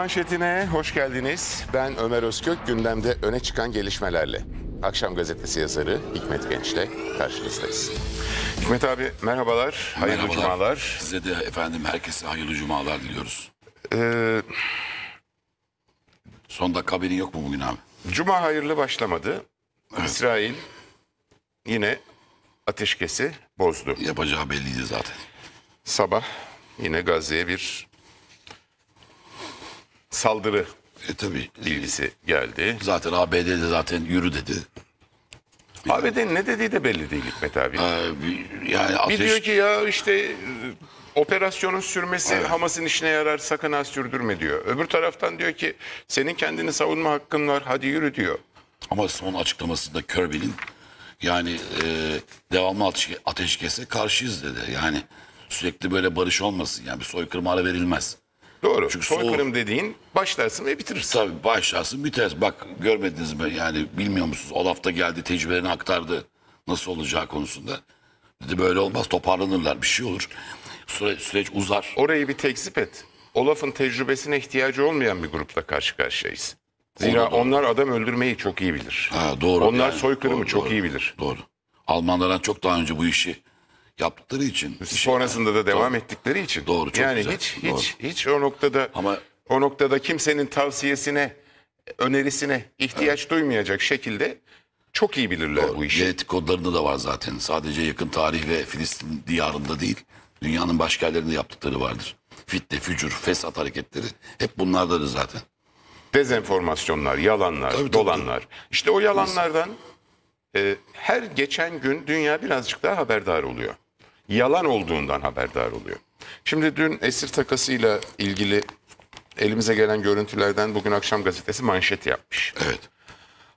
manşetine hoş geldiniz. Ben Ömer Özkök, gündemde öne çıkan gelişmelerle. Akşam gazetesi yazarı Hikmet Genç'le karşınızdayız. Hikmet abi merhabalar, hayırlı merhabalar. cumalar. Size de efendim herkese hayırlı cumalar diliyoruz. Ee... Son dakika haberin yok mu bugün abi? Cuma hayırlı başlamadı. Evet. İsrail yine ateşkesi bozdu. Yapacağı belliydi zaten. Sabah yine Gazze'ye bir saldırı e, tabii. bilgisi geldi. Zaten ABD'de zaten yürü dedi. ABD'nin ne dediği de belli değil Hikmet abi. Ee, yani ateş... Bir diyor ki ya işte e, operasyonun sürmesi evet. Hamas'ın işine yarar sakın ha sürdürme diyor. Öbür taraftan diyor ki senin kendini savunma hakkın var hadi yürü diyor. Ama son açıklamasında Kirby'nin yani e, devamlı ateş, ateşkese karşıyız dedi. Yani sürekli böyle barış olmasın yani bir soykırım ara verilmez. Doğru. Çünkü soykırım soğuk. dediğin başlarsın ve bitirirsin. Tabii başlarsın bitersin. Bak görmediniz mi yani bilmiyor musunuz? Olaf da geldi tecrübelerini aktardı. Nasıl olacağı konusunda. Dedi böyle olmaz toparlanırlar bir şey olur. Süre, süreç uzar. Orayı bir tekzip et. Olaf'ın tecrübesine ihtiyacı olmayan bir grupla karşı karşıyayız. Zira doğru, doğru. onlar adam öldürmeyi çok iyi bilir. Ha, doğru. Onlar yani, soykırımı doğru, çok doğru, iyi bilir. Doğru. Almanlardan çok daha önce bu işi yaptıkları için. Sonrasında da devam doğru. ettikleri için. Doğru çok Yani güzel. hiç doğru. hiç hiç o noktada Ama o noktada kimsenin tavsiyesine, önerisine ihtiyaç evet. duymayacak şekilde çok iyi bilirler doğru. bu işi. Genetik kodlarında da var zaten. Sadece yakın tarih ve Filistin diyarında değil. Dünyanın başka yerlerinde yaptıkları vardır. Fitne, fücur, fesat hareketleri. Hep bunlardadır zaten. Dezenformasyonlar, yalanlar, tabii, dolanlar. Tabii. İşte o yalanlardan e, her geçen gün dünya birazcık daha haberdar oluyor yalan olduğundan haberdar oluyor. Şimdi dün esir takasıyla ilgili elimize gelen görüntülerden bugün akşam gazetesi manşet yapmış. Evet.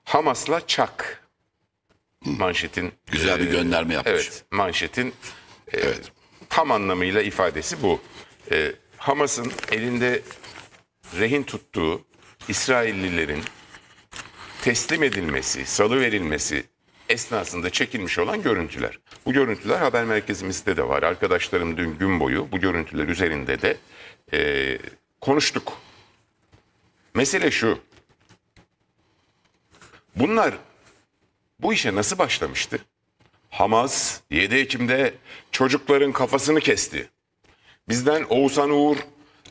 Hamas'la Çak manşetin güzel bir e, gönderme yapmış. Evet, manşetin e, evet. E, tam anlamıyla ifadesi bu. E, Hamas'ın elinde rehin tuttuğu İsraillilerin teslim edilmesi, salı verilmesi esnasında çekilmiş olan görüntüler. Bu görüntüler haber merkezimizde de var. Arkadaşlarım dün gün boyu bu görüntüler üzerinde de e, konuştuk. Mesele şu. Bunlar bu işe nasıl başlamıştı? Hamas 7 Ekim'de çocukların kafasını kesti. Bizden Oğuzhan Uğur,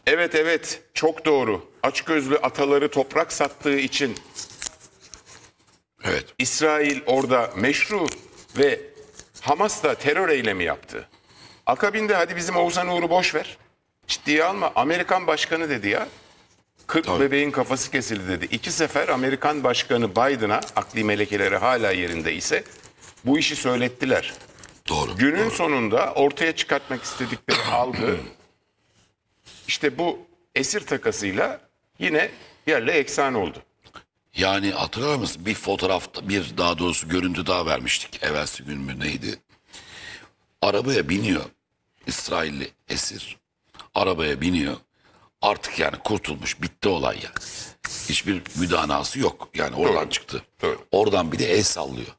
evet evet çok doğru açgözlü ataları toprak sattığı için İsrail orada meşru ve Hamas da terör eylemi yaptı. Akabinde hadi bizim Oğuzhan Uğur'u boş ver. Ciddiye alma. Amerikan başkanı dedi ya. 40 Tabii. bebeğin kafası kesildi dedi. İki sefer Amerikan başkanı Biden'a akli melekeleri hala yerinde ise bu işi söylettiler. Doğru. Günün doğru. sonunda ortaya çıkartmak istedikleri algı işte bu esir takasıyla yine yerle eksan oldu. Yani hatırlar mısın? Bir fotoğraf, bir daha doğrusu görüntü daha vermiştik. Evvelsi gün mü neydi? Arabaya biniyor. İsrailli esir. Arabaya biniyor. Artık yani kurtulmuş. Bitti olay yani. Hiçbir müdanası yok. Yani oradan Doğru. çıktı. Doğru. Oradan bir de el sallıyor.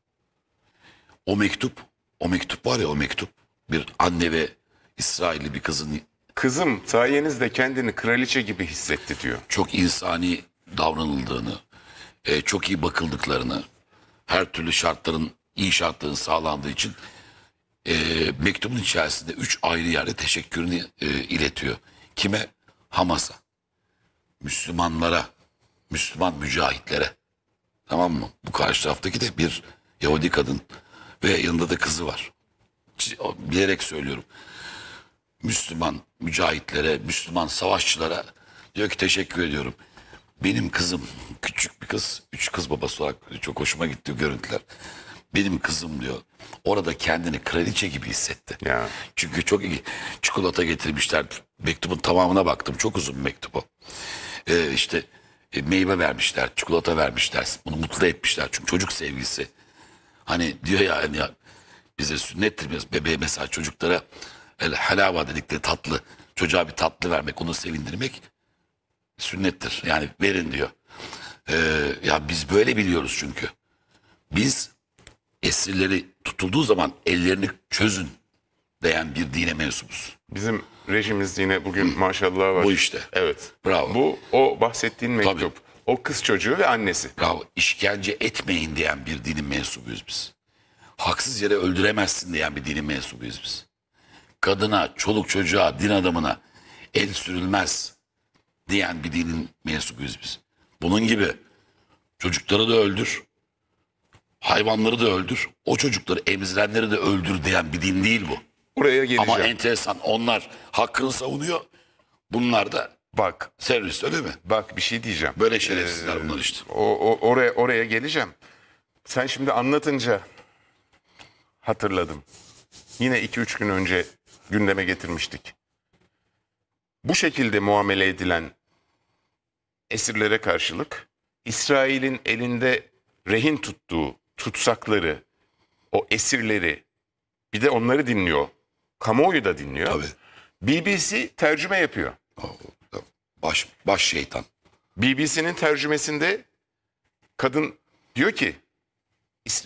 O mektup, o mektup var ya o mektup. Bir anne ve İsrailli bir kızın... Kızım sayenizde kendini kraliçe gibi hissetti diyor. Çok insani davranıldığını, e, çok iyi bakıldıklarını, her türlü şartların, iyi şartların sağlandığı için e, mektubun içerisinde üç ayrı yerde teşekkürünü e, iletiyor. Kime? Hamas'a, Müslümanlara, Müslüman mücahitlere. Tamam mı? Bu karşı taraftaki de bir Yahudi kadın ve yanında da kızı var. Bilerek söylüyorum. Müslüman mücahitlere, Müslüman savaşçılara diyor ki teşekkür ediyorum. Benim kızım küçük bir kız. Üç kız babası olarak çok hoşuma gitti görüntüler. Benim kızım diyor. Orada kendini kraliçe gibi hissetti. Ya. Çünkü çok iyi çikolata getirmişler. Mektubun tamamına baktım. Çok uzun mektubu. mektup Ee, işte e, meyve vermişler, çikolata vermişler. Bunu mutlu etmişler. Çünkü çocuk sevgisi. Hani diyor ya hani ya, bize sünnettir biraz bebeğe mesela çocuklara el halava dedikleri tatlı çocuğa bir tatlı vermek, onu sevindirmek Sünnettir. Yani verin diyor. Ee, ya biz böyle biliyoruz çünkü. Biz esirleri tutulduğu zaman ellerini çözün diyen bir dine mensubuz. Bizim rejimiz yine bugün maşallah var. Bu işte. Evet. Bravo. Bu o bahsettiğin mektup. Tabii. O kız çocuğu ve annesi. Bravo. İşkence etmeyin diyen bir dinin mensubuyuz biz. Haksız yere öldüremezsin diyen bir dinin mensubuyuz biz. Kadına, çoluk çocuğa, din adamına el sürülmez diyen bir dinin mensubuyuz biz. Bunun gibi çocukları da öldür, hayvanları da öldür, o çocukları emzirenleri de öldür diyen bir din değil bu. Oraya geleceğim. Ama enteresan onlar hakkını savunuyor, bunlar da Bak. Servis öyle mi? Bak bir şey diyeceğim. Böyle şerefsizler ee, bunlar işte. Ee, o, o, oraya, oraya geleceğim. Sen şimdi anlatınca hatırladım. Yine 2-3 gün önce gündeme getirmiştik bu şekilde muamele edilen esirlere karşılık İsrail'in elinde rehin tuttuğu tutsakları, o esirleri bir de onları dinliyor. Kamuoyu da dinliyor. Tabii. BBC tercüme yapıyor. Baş, baş şeytan. BBC'nin tercümesinde kadın diyor ki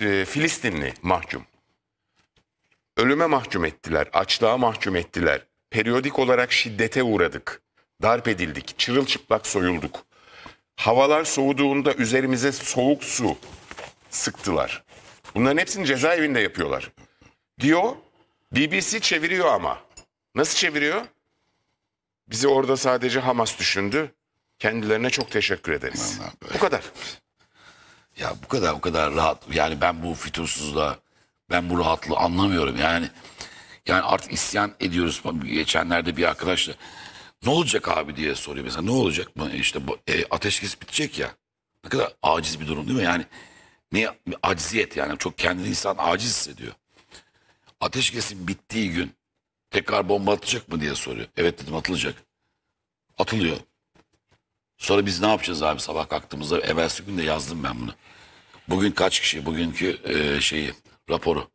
e, Filistinli mahkum. Ölüme mahkum ettiler, açlığa mahkum ettiler periyodik olarak şiddete uğradık. Darp edildik, çırılçıplak soyulduk. Havalar soğuduğunda üzerimize soğuk su sıktılar. Bunların hepsini cezaevinde yapıyorlar. Diyor, BBC çeviriyor ama. Nasıl çeviriyor? Bizi orada sadece Hamas düşündü. Kendilerine çok teşekkür ederiz. Bu kadar. Ya bu kadar bu kadar rahat. Yani ben bu fütursuzluğa, ben bu rahatlığı anlamıyorum. Yani yani artık isyan ediyoruz. Geçenlerde bir arkadaşla ne olacak abi diye soruyor mesela. Ne olacak? İşte bu, e, ateşkes bitecek ya. Ne kadar aciz bir durum değil mi? Yani ne aciziyet yani çok kendini insan aciz hissediyor. Ateşkesin bittiği gün tekrar bomba atacak mı diye soruyor. Evet dedim atılacak. Atılıyor. Sonra biz ne yapacağız abi sabah kalktığımızda evvelsi gün de yazdım ben bunu. Bugün kaç kişi bugünkü e, şeyi raporu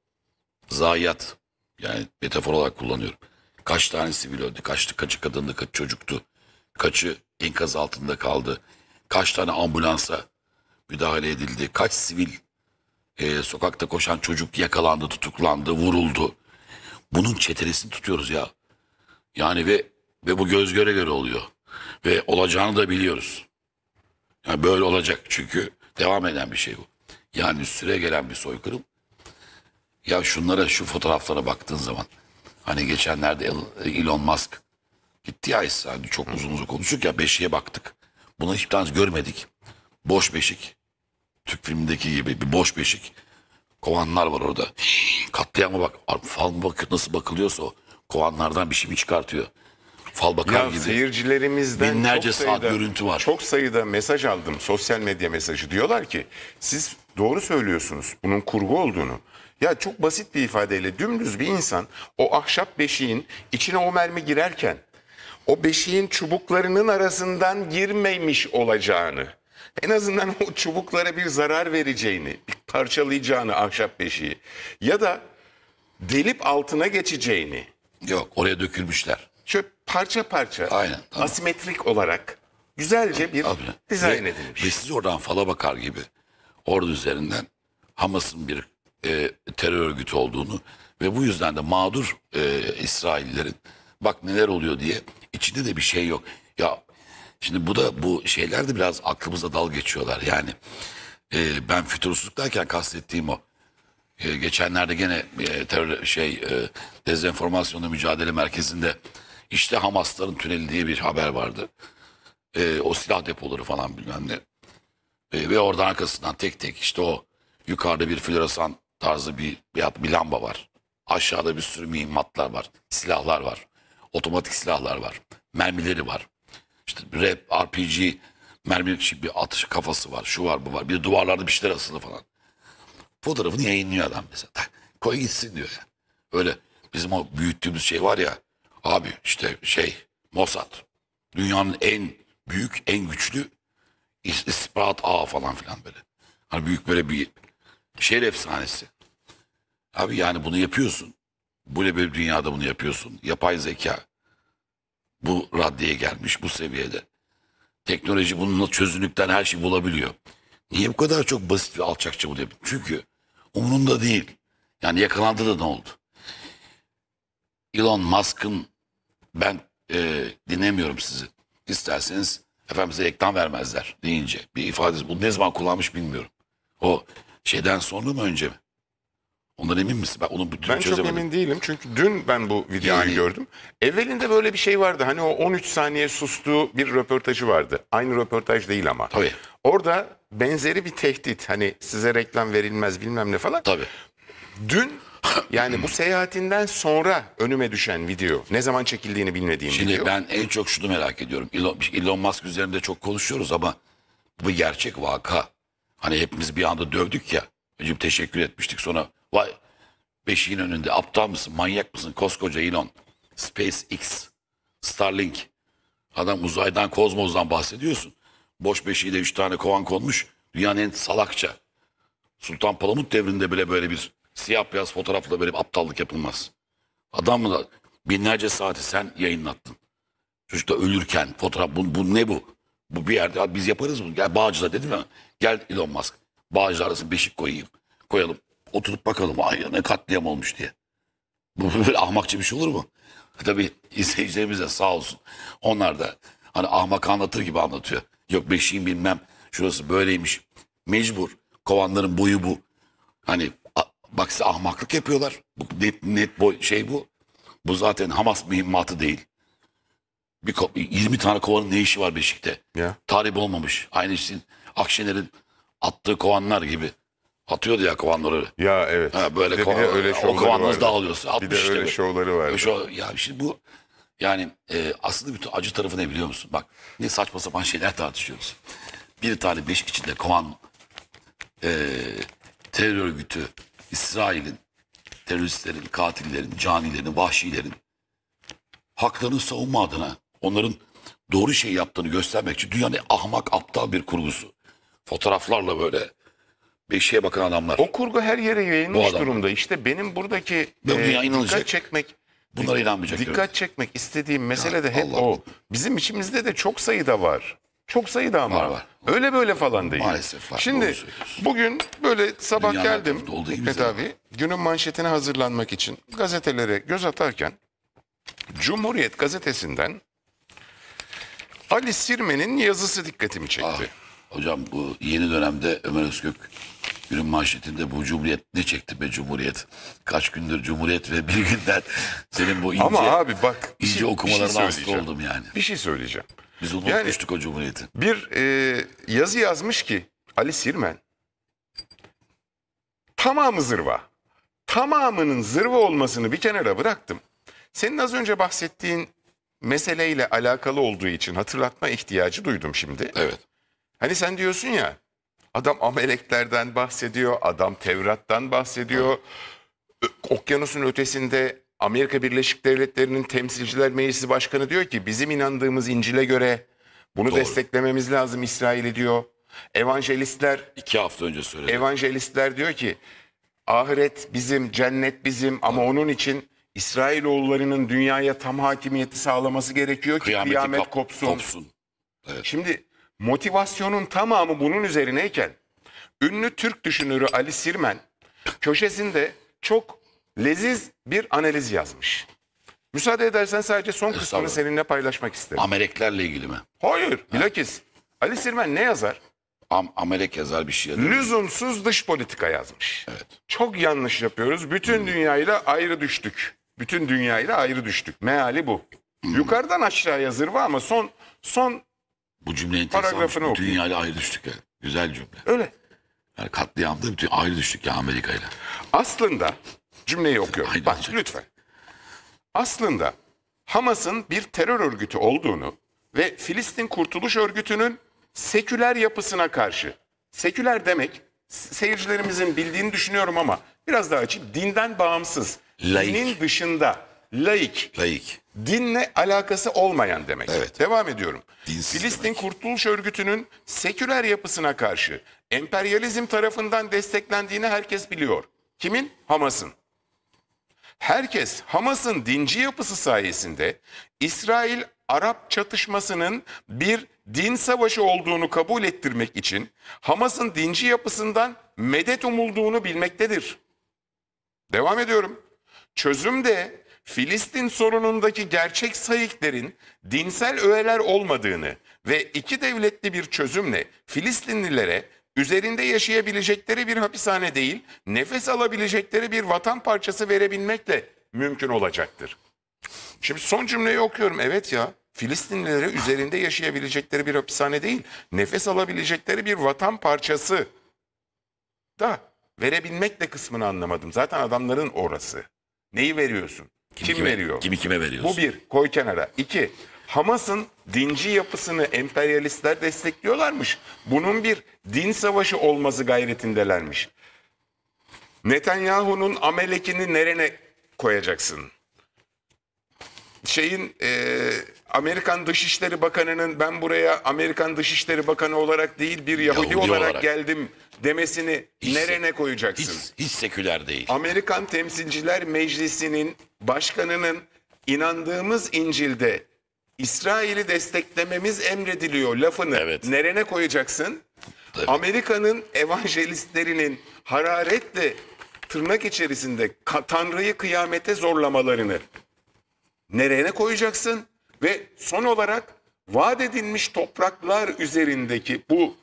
zayiat yani metafor olarak kullanıyorum. Kaç tane sivil öldü, kaçtı, kaçı kadındı, kaç çocuktu, kaçı enkaz altında kaldı, kaç tane ambulansa müdahale edildi, kaç sivil e, sokakta koşan çocuk yakalandı, tutuklandı, vuruldu. Bunun çetelesini tutuyoruz ya. Yani ve ve bu göz göre göre oluyor. Ve olacağını da biliyoruz. Yani böyle olacak çünkü devam eden bir şey bu. Yani süre gelen bir soykırım ya şunlara şu fotoğraflara baktığın zaman hani geçenlerde Elon Musk gitti ya İsrail'de hani çok uzun uzun konuştuk ya beşiğe baktık. Bunu hiçbir tanesi görmedik. Boş beşik. Türk filmindeki gibi bir boş beşik. Kovanlar var orada. Katliama bak. Fal mı bakıyor nasıl bakılıyorsa o. Kovanlardan bir şey mi çıkartıyor? Fal bakar gibi. Seyircilerimizden binlerce çok sayıda, saat görüntü var. Çok sayıda mesaj aldım. Sosyal medya mesajı. Diyorlar ki siz doğru söylüyorsunuz. Bunun kurgu olduğunu. Ya çok basit bir ifadeyle dümdüz bir insan o ahşap beşiğin içine o mermi girerken o beşiğin çubuklarının arasından girmemiş olacağını en azından o çubuklara bir zarar vereceğini, bir parçalayacağını ahşap beşiği ya da delip altına geçeceğini. Yok oraya dökülmüşler. Şöyle parça parça Aynen, tamam. asimetrik olarak güzelce bir Abi, dizayn ve, edilmiş. Ve siz oradan fala bakar gibi ordu üzerinden Hamas'ın bir e, terör örgütü olduğunu ve bu yüzden de mağdur e, İsraillerin bak neler oluyor diye içinde de bir şey yok. Ya şimdi bu da bu şeyler de biraz aklımıza dal geçiyorlar yani. E, ben fütursuzluk derken kastettiğim o. E, geçenlerde gene e, terör şey e, dezenformasyonla mücadele merkezinde işte Hamasların tüneli diye bir haber vardı. E, o silah depoları falan bilmem ne. E, ve oradan arkasından tek tek işte o yukarıda bir floresan tarzı bir bir, bir lamba var. Aşağıda bir sürü mühimmatlar var. Silahlar var. Otomatik silahlar var. Mermileri var. İşte rap, RPG, mermi şey, bir atış kafası var. Şu var bu var. Bir duvarlarda bir şeyler asılı falan. Fotoğrafını yayınlıyor adam mesela. Tak, koy gitsin diyor yani. Öyle bizim o büyüttüğümüz şey var ya. Abi işte şey Mossad. Dünyanın en büyük, en güçlü istihbarat ağı falan filan böyle. Hani büyük böyle bir şehir efsanesi. Abi yani bunu yapıyorsun. bu ne Böyle bir dünyada bunu yapıyorsun. Yapay zeka bu raddeye gelmiş bu seviyede. Teknoloji bununla çözünürlükten her şeyi bulabiliyor. Niye bu kadar çok basit ve alçakça bunu yapıyor? Çünkü umurunda değil. Yani yakalandı da ne oldu? Elon Musk'ın ben e, dinlemiyorum sizi. İsterseniz efendim size reklam vermezler deyince bir ifadesi. Bu ne zaman kullanmış bilmiyorum. O şeyden sonra mı önce mi? Ondan emin misin? Ben onun bütün ben çözemedim. çok emin değilim çünkü dün ben bu videoyu Yani- gördüm. Evvelinde böyle bir şey vardı. Hani o 13 saniye sustuğu bir röportajı vardı. Aynı röportaj değil ama. Tabii. Orada benzeri bir tehdit. Hani size reklam verilmez bilmem ne falan. Tabii. Dün yani bu seyahatinden sonra önüme düşen video. Ne zaman çekildiğini bilmediğim video. Şimdi ben en çok şunu merak ediyorum. Elon, Elon Musk üzerinde çok konuşuyoruz ama bu gerçek vaka. Hani hepimiz bir anda dövdük ya. Hocam teşekkür etmiştik sonra Vay beşiğin önünde aptal mısın manyak mısın koskoca Elon. SpaceX, Starlink. Adam uzaydan kozmozdan bahsediyorsun. Boş beşiği de üç tane kovan konmuş. Dünyanın en salakça. Sultan Palamut devrinde bile böyle bir siyah beyaz fotoğrafla böyle bir aptallık yapılmaz. Adam da binlerce saati sen yayınlattın. Çocuk da ölürken fotoğraf bu, bu ne bu? Bu bir yerde biz yaparız bunu. Gel Bağcı'da dedim ya. Gel Elon Musk. Bağcılar arasında beşik koyayım. Koyalım. Oturup bakalım ay ne katliam olmuş diye. Bu böyle ahmakça bir şey olur mu? tabi izleyicilerimiz de sağ olsun. Onlar da hani ahmak anlatır gibi anlatıyor. Yok beşiğim bilmem şurası böyleymiş. Mecbur. Kovanların boyu bu. Hani bak size ahmaklık yapıyorlar. Bu net, net boy şey bu. Bu zaten Hamas mühimmatı değil. Bir 20 tane kovanın ne işi var Beşik'te? Ya. Tarih olmamış. Aynı şeyin Akşener'in attığı kovanlar gibi. Atıyordu ya kovanları. Ya evet. Ha, böyle bir de, öyle o kovanınız dağılıyorsa. Bir de öyle şovları vardı. Şov, ya şimdi bu yani e, aslında bütün acı tarafı ne biliyor musun? Bak ne saçma sapan şeyler tartışıyoruz. Bir tane beş içinde kovan e, terör örgütü İsrail'in teröristlerin, katillerin, canilerin, vahşilerin haklarını savunma adına onların doğru şey yaptığını göstermek için dünyanın ahmak aptal bir kurgusu. Fotoğraflarla böyle Beşiğe bakan adamlar. O kurgu her yere yayılmış durumda. İşte benim buradaki Ve dünya e, dikkat çekmek Bunlara inanmayacak. Dikkat diyorum. çekmek istediğim mesele Ya, de hep Allah'ım. o. Bizim içimizde de çok sayıda var. Çok sayıda ama. Var, var. Öyle böyle falan değil. Maalesef var. Şimdi bugün böyle sabah Dünyanın geldim tarafında Hikmet abi günün manşetine hazırlanmak için gazetelere göz atarken Cumhuriyet gazetesinden Ali Sirmen'in yazısı dikkatimi çekti. Ah, hocam bu yeni dönemde Ömer Özkök Günün manşetinde bu Cumhuriyet ne çekti be Cumhuriyet? Kaç gündür Cumhuriyet ve bir günden senin bu ince, Ama abi bak, ince şey, şey okumalarına şey hasta oldum yani. Bir şey söyleyeceğim. Biz onu yani, unutmuştuk o Cumhuriyet'i. Bir e, yazı yazmış ki Ali Sirmen tamamı zırva. Tamamının zırva olmasını bir kenara bıraktım. Senin az önce bahsettiğin meseleyle alakalı olduğu için hatırlatma ihtiyacı duydum şimdi. Evet. Hani sen diyorsun ya Adam ameleklerden bahsediyor, adam Tevrat'tan bahsediyor. Okyanusun ötesinde Amerika Birleşik Devletleri'nin Temsilciler Meclisi Başkanı diyor ki bizim inandığımız İncil'e göre bunu Doğru. desteklememiz lazım İsrail'i diyor. Evangelistler iki hafta önce söyledi. Evangelistler diyor ki ahiret bizim, cennet bizim ama Hı. onun için İsrailoğullarının dünyaya tam hakimiyeti sağlaması gerekiyor ki Kıyameti kıyamet kopsun. kopsun. Evet. Şimdi Motivasyonun tamamı bunun üzerineyken ünlü Türk düşünürü Ali Sirmen köşesinde çok leziz bir analiz yazmış. Müsaade edersen sadece son kısmını seninle paylaşmak isterim. Ameleklerle ilgili mi? Hayır, bilakis. Ali Sirmen ne yazar? Am amelek yazar bir şey. Lüzumsuz dış politika yazmış. Evet. Çok yanlış yapıyoruz. Bütün hmm. dünyayla ayrı düştük. Bütün dünyayla ayrı düştük. Meali bu. Hmm. Yukarıdan aşağıya zırva ama son son bu cümlenin tek paragrafını bütün okuyayım. dünyayla ayrı düştük. Yani. Güzel cümle. Öyle. Yani katliamda bütün ayrı düştük ya Amerika ile. Aslında cümleyi okuyorum. Aynen Bak olacak. lütfen. Aslında Hamas'ın bir terör örgütü olduğunu ve Filistin Kurtuluş Örgütü'nün seküler yapısına karşı seküler demek seyircilerimizin bildiğini düşünüyorum ama biraz daha açıp dinden bağımsız, Laik. dinin dışında Laik. Laik. Dinle alakası olmayan demek. Evet. Devam ediyorum. Dinsiz Filistin demek. Kurtuluş Örgütü'nün seküler yapısına karşı emperyalizm tarafından desteklendiğini herkes biliyor. Kimin? Hamas'ın. Herkes Hamas'ın dinci yapısı sayesinde İsrail Arap çatışmasının bir din savaşı olduğunu kabul ettirmek için Hamas'ın dinci yapısından medet umulduğunu bilmektedir. Devam ediyorum. Çözüm de Filistin sorunundaki gerçek sayıkların dinsel öğeler olmadığını ve iki devletli bir çözümle Filistinlilere üzerinde yaşayabilecekleri bir hapishane değil, nefes alabilecekleri bir vatan parçası verebilmekle mümkün olacaktır. Şimdi son cümleyi okuyorum. Evet ya Filistinlilere üzerinde yaşayabilecekleri bir hapishane değil, nefes alabilecekleri bir vatan parçası da verebilmekle kısmını anlamadım. Zaten adamların orası. Neyi veriyorsun? Kim, kim kime, veriyor? Kimi kime veriyorsun? Bu bir, koy kenara. İki, Hamas'ın dinci yapısını emperyalistler destekliyorlarmış. Bunun bir din savaşı olması gayretindelermiş. Netanyahu'nun amelekini nerene koyacaksın? şeyin e, Amerikan Dışişleri Bakanı'nın ben buraya Amerikan Dışişleri Bakanı olarak değil bir Yahudi, Yahudi olarak, olarak geldim demesini hiç, nerene koyacaksın? Hiç, hiç seküler değil. Amerikan Temsilciler Meclisi'nin başkanının inandığımız İncil'de İsrail'i desteklememiz emrediliyor lafını evet. nerene koyacaksın? Amerika'nın evangelistlerinin hararetle tırnak içerisinde Tanrı'yı kıyamete zorlamalarını nereye koyacaksın? Ve son olarak vaat edilmiş topraklar üzerindeki bu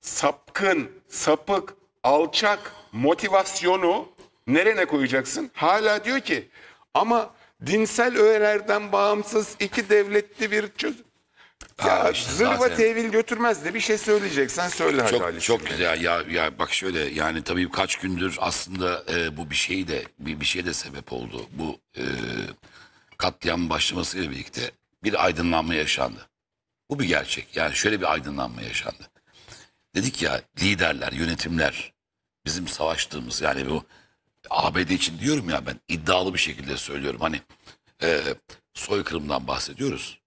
sapkın, sapık, alçak motivasyonu nereye koyacaksın? Hala diyor ki ama dinsel öğelerden bağımsız iki devletli bir çözüm. Ya işte zırva zaten... tevil götürmez de bir şey söyleyeceksen söyle hadi çok, Çok güzel ya ya bak şöyle yani tabii kaç gündür aslında e, bu bir şey de bir, bir şey de sebep oldu. Bu e, katliam başlamasıyla birlikte bir aydınlanma yaşandı. Bu bir gerçek. Yani şöyle bir aydınlanma yaşandı. Dedik ya liderler, yönetimler bizim savaştığımız yani bu ABD için diyorum ya ben iddialı bir şekilde söylüyorum. Hani e, soykırımdan bahsediyoruz.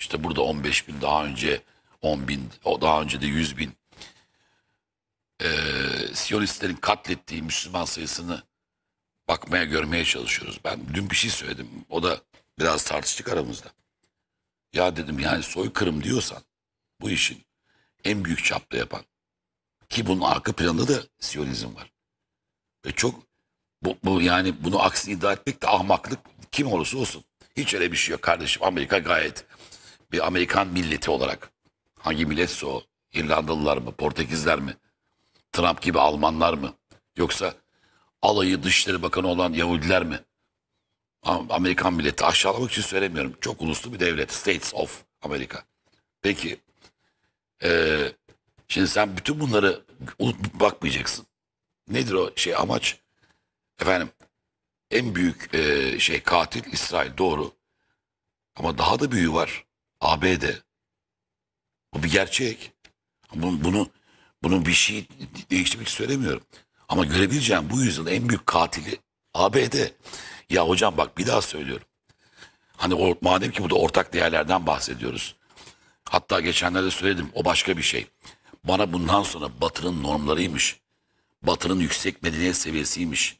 İşte burada 15 bin daha önce 10 bin o daha önce de 100 bin e, Siyonistlerin katlettiği Müslüman sayısını bakmaya görmeye çalışıyoruz. Ben dün bir şey söyledim. O da biraz tartıştık aramızda. Ya dedim yani soykırım diyorsan bu işin en büyük çapta yapan ki bunun arka planında da Siyonizm var. Ve çok bu, bu yani bunu aksini iddia etmek de ahmaklık kim olursa olsun. Hiç öyle bir şey yok kardeşim. Amerika gayet bir Amerikan milleti olarak hangi milletse o İrlandalılar mı, Portekizler mi, Trump gibi Almanlar mı yoksa alayı Dışişleri Bakanı olan Yahudiler mi? Amerikan milleti aşağılamak için söylemiyorum. Çok uluslu bir devlet. States of America. Peki. Ee, şimdi sen bütün bunları unutup bakmayacaksın. Nedir o şey amaç? Efendim en büyük e, şey katil İsrail doğru. Ama daha da büyüğü var. ABD. Bu bir gerçek. Bunu, bunu, bunu bir şey değiştirmek söylemiyorum. Ama görebileceğim bu yüzyılın en büyük katili ABD. Ya hocam bak bir daha söylüyorum. Hani o, madem ki burada ortak değerlerden bahsediyoruz. Hatta geçenlerde söyledim o başka bir şey. Bana bundan sonra Batı'nın normlarıymış. Batı'nın yüksek medeniyet seviyesiymiş.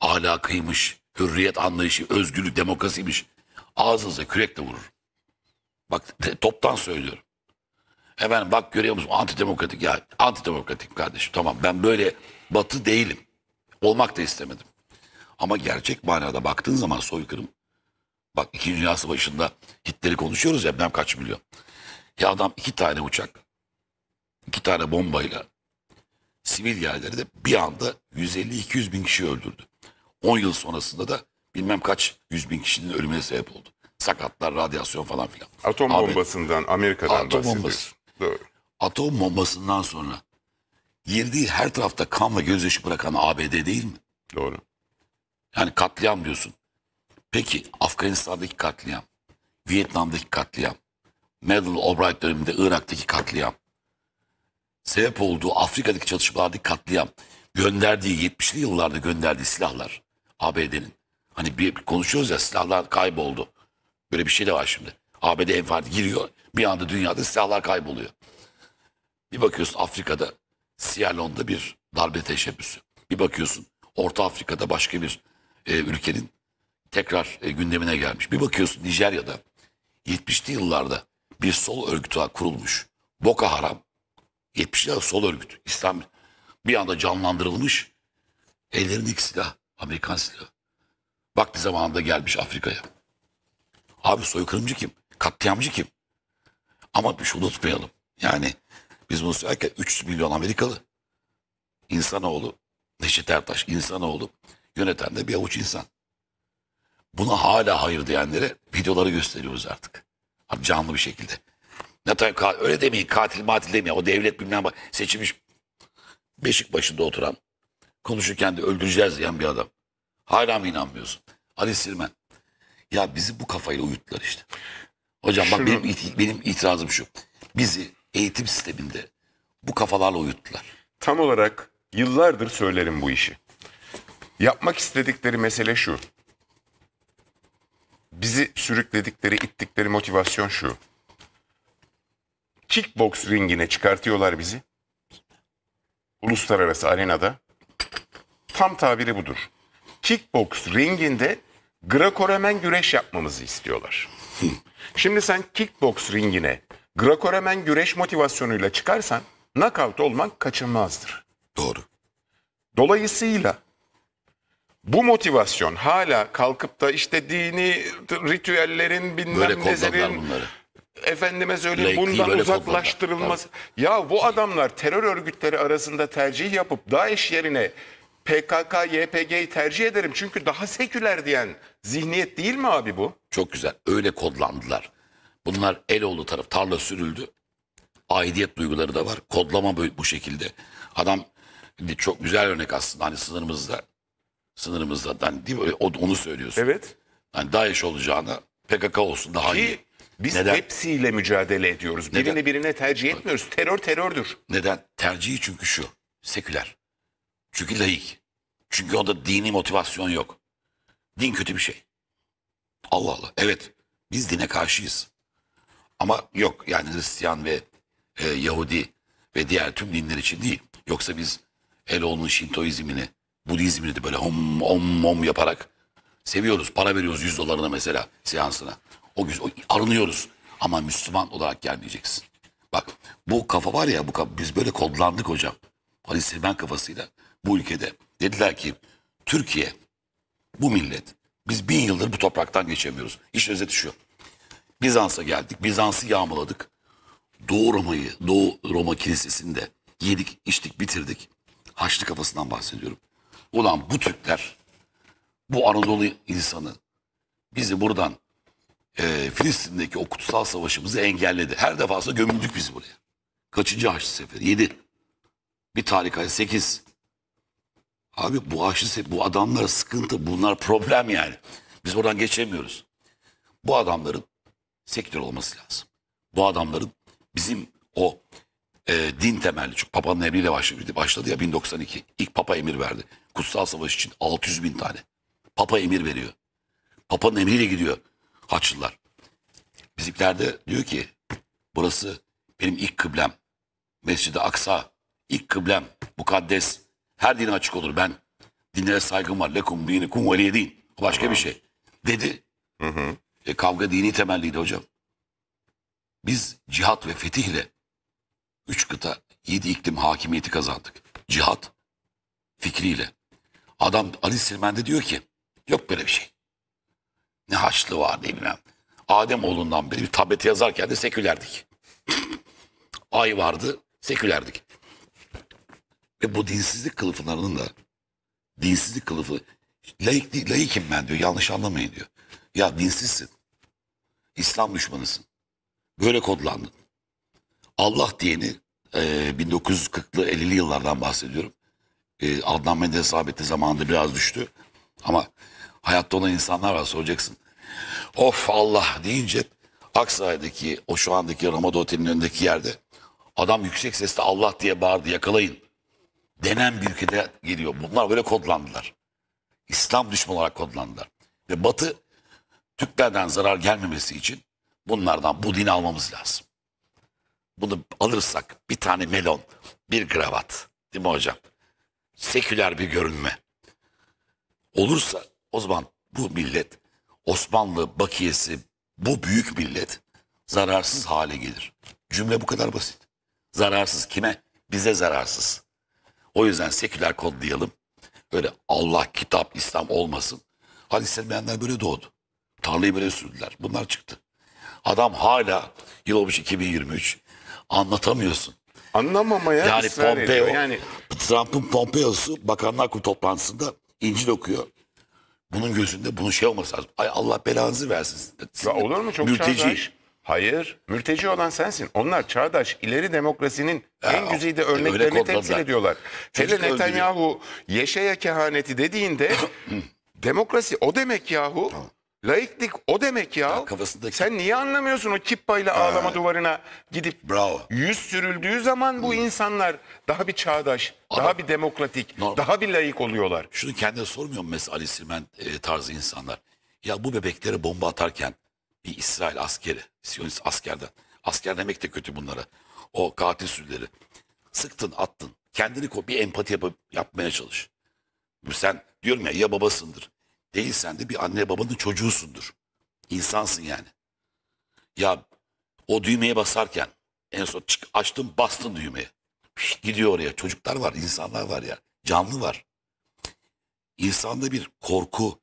Ahlakıymış. Hürriyet anlayışı, özgürlük, demokrasiymiş. Ağzınıza kürekle vurur. Bak toptan söylüyorum. Efendim bak görüyor musun antidemokratik ya antidemokratik kardeşim tamam ben böyle batı değilim. Olmak da istemedim. Ama gerçek manada baktığın zaman soykırım bak 2. Dünya Savaşı'nda Hitler'i konuşuyoruz ya bilmem kaç milyon. Ya adam iki tane uçak, iki tane bombayla sivil yerleri de bir anda 150-200 bin kişi öldürdü. 10 yıl sonrasında da bilmem kaç yüz bin kişinin ölümüne sebep oldu. Sakatlar, radyasyon falan filan. Atom bombasından, Amerika'dan atom bahsediyorsun. Bombası. Doğru. Atom bombasından sonra Girdiği her tarafta kan ve göz gözyaşı bırakan ABD değil mi? Doğru. Yani katliam diyorsun. Peki Afganistan'daki katliam, Vietnam'daki katliam, Madeleine Albright döneminde Irak'taki katliam, sebep olduğu Afrika'daki çatışmalardaki katliam, gönderdiği 70'li yıllarda gönderdiği silahlar ABD'nin. Hani bir, bir konuşuyoruz ya silahlar kayboldu. Böyle bir şey de var şimdi. ABD enfarı giriyor. Bir anda dünyada silahlar kayboluyor. Bir bakıyorsun Afrika'da Siyalon'da bir darbe teşebbüsü. Bir bakıyorsun Orta Afrika'da başka bir e, ülkenin tekrar e, gündemine gelmiş. Bir bakıyorsun Nijerya'da 70'li yıllarda bir sol örgütü kurulmuş. Boko Haram 70'li sol örgüt. İslam bir anda canlandırılmış. Ellerindeki silah. Amerikan silahı. Vakti zamanında gelmiş Afrika'ya. Abi soykırımcı kim? Katliamcı kim? Ama bir şey unutmayalım. Yani biz bunu söylerken 3 milyon Amerikalı. insanoğlu, Neşet Ertaş, insanoğlu. Yöneten de bir avuç insan. Buna hala hayır diyenlere videoları gösteriyoruz artık. Abi canlı bir şekilde. Ne tabii öyle demeyin katil matil demeyin. O devlet bilmem seçilmiş beşik başında oturan konuşurken de öldüreceğiz diyen bir adam. Hala mı inanmıyorsun? Ali Sirmen. Ya bizi bu kafayla uyuttular işte. Hocam bak Şunu... benim, benim itirazım şu. Bizi eğitim sisteminde bu kafalarla uyuttular. Tam olarak yıllardır söylerim bu işi. Yapmak istedikleri mesele şu. Bizi sürükledikleri, ittikleri motivasyon şu. Kickbox ringine çıkartıyorlar bizi. Uluslararası arenada. Tam tabiri budur. Kickbox ringinde Greco-Romen güreş yapmamızı istiyorlar. Şimdi sen kickbox ringine Grakoremen güreş motivasyonuyla çıkarsan nakavt olmak kaçınmazdır. Doğru. Dolayısıyla bu motivasyon hala kalkıp da işte dini ritüellerin bilmem Böyle kodladılar nezerin bunları. efendime söyleyeyim Laikliği bundan uzaklaştırılması. Ya bu adamlar terör örgütleri arasında tercih yapıp DAEŞ yerine PKK, YPG'yi tercih ederim çünkü daha seküler diyen zihniyet değil mi abi bu? Çok güzel. Öyle kodlandılar. Bunlar el oldu taraf tarla sürüldü. Aidiyet duyguları da var. Kodlama bu şekilde. Adam çok güzel örnek aslında hani sınırımızda sınırımızda yani değil mi? onu söylüyorsun. Evet. Hani DAEŞ olacağını, PKK olsun daha Ki, iyi. Biz Neden? hepsiyle mücadele ediyoruz. Neden? Birini birine tercih etmiyoruz. Terör terördür. Neden? Tercihi çünkü şu. Seküler. Çünkü laik. Çünkü onda dini motivasyon yok. Din kötü bir şey. Allah Allah. Evet. Biz dine karşıyız. Ama yok yani Hristiyan ve e, Yahudi ve diğer tüm dinler için değil. Yoksa biz Elo'nun Şintoizmini, Budizmini de böyle hom hom hom yaparak seviyoruz. Para veriyoruz 100 dolarına mesela seansına. O güzel arınıyoruz ama Müslüman olarak gelmeyeceksin. Bak bu kafa var ya bu kafa, biz böyle kodlandık hocam. Ali Silmen kafasıyla bu ülkede. Dediler ki Türkiye bu millet biz bin yıldır bu topraktan geçemiyoruz. İş özeti şu. Bizans'a geldik. Bizans'ı yağmaladık. Doğu Roma'yı, Doğu Roma Kilisesi'nde yedik, içtik, bitirdik. Haçlı kafasından bahsediyorum. Ulan bu Türkler, bu Anadolu insanı bizi buradan e, Filistin'deki o kutsal savaşımızı engelledi. Her defasında gömüldük biz buraya. Kaçıncı Haçlı Seferi? Yedi. Bir tarikayı sekiz. Abi bu Haçlı bu adamlara sıkıntı, bunlar problem yani. Biz oradan geçemiyoruz. Bu adamların sektör olması lazım. Bu adamların bizim o e, din temelli çünkü Papa'nın emriyle başladı, başladı ya 1092. ilk Papa emir verdi. Kutsal Savaş için 600 bin tane. Papa emir veriyor. Papa'nın emriyle gidiyor Haçlılar. Bizimkiler de diyor ki burası benim ilk kıblem. Mescid-i Aksa ilk kıblem mukaddes. Her dine açık olur ben. Dinlere saygım var. Lekum dinikum veliyedin. Başka bir şey. Dedi. Hı hı. E, kavga dini temelliydi hocam. Biz cihat ve fetihle üç kıta, yedi iklim hakimiyeti kazandık. Cihat fikriyle. Adam Ali Silmen'de diyor ki yok böyle bir şey. Ne haçlı var ne bilmem. Adem oğlundan beri bir tablete yazarken de sekülerdik. Ay vardı sekülerdik. Ve bu dinsizlik kılıflarının da dinsizlik kılıfı laik, laikim ben diyor yanlış anlamayın diyor. Ya dinsizsin. İslam düşmanısın. Böyle kodlandın. Allah diyeni e, 1940'lı 50'li yıllardan bahsediyorum. E, Adnan Menderes rahmetli zamanında biraz düştü. Ama hayatta olan insanlar var soracaksın. Of Allah deyince Aksaray'daki o şu andaki Ramada Oteli'nin önündeki yerde adam yüksek sesle Allah diye bağırdı yakalayın. Denen bir ülkede geliyor. Bunlar böyle kodlandılar. İslam düşman olarak kodlandılar. Ve Batı Türklerden zarar gelmemesi için bunlardan bu din almamız lazım. Bunu alırsak bir tane melon, bir kravat değil mi hocam? Seküler bir görünme. Olursa o zaman bu millet Osmanlı bakiyesi bu büyük millet zararsız hale gelir. Cümle bu kadar basit. Zararsız kime? Bize zararsız. O yüzden seküler kod diyelim. Böyle Allah, kitap, İslam olmasın. Hadis bilmeyenler böyle doğdu. Tarlayı böyle sürdüler. Bunlar çıktı. Adam hala yıl olmuş 2023. Anlatamıyorsun. Anlamamaya yani ısrar Pompeo, Yani Trump'ın Pompeo'su bakanlar kurulu toplantısında İncil okuyor. Bunun gözünde bunun şey olması lazım. Ay Allah belanızı versin. ya olur mu çok mülteci. çağdaş? Hayır. Mülteci olan sensin. Onlar çağdaş ileri demokrasinin ya, en güzide örneklerini temsil ediyorlar. Hele Netanyahu Yeşe'ye kehaneti dediğinde demokrasi o demek yahu. Tamam. Laiklik o demek ya. Ya kafasındaki- Sen niye anlamıyorsun o kippayla ağlama duvarına gidip Bravo. yüz sürüldüğü zaman bu insanlar daha bir çağdaş, daha bir demokratik, Normal. daha bir layık oluyorlar. Şunu kendine sormuyor mu mesela Ali Sirmen e, tarzı insanlar? Ya bu bebeklere bomba atarken bir İsrail askeri, Siyonist askerden, asker demek de kötü bunlara. O katil sürüleri. Sıktın, attın. Kendini bir empati yap- yapmaya çalış. Sen diyorum ya ya babasındır Değilsen de bir anne babanın çocuğusundur. İnsansın yani. Ya o düğmeye basarken en son çık, açtın bastın düğmeye. Şişt, gidiyor oraya. Çocuklar var, insanlar var ya. Canlı var. İnsanda bir korku,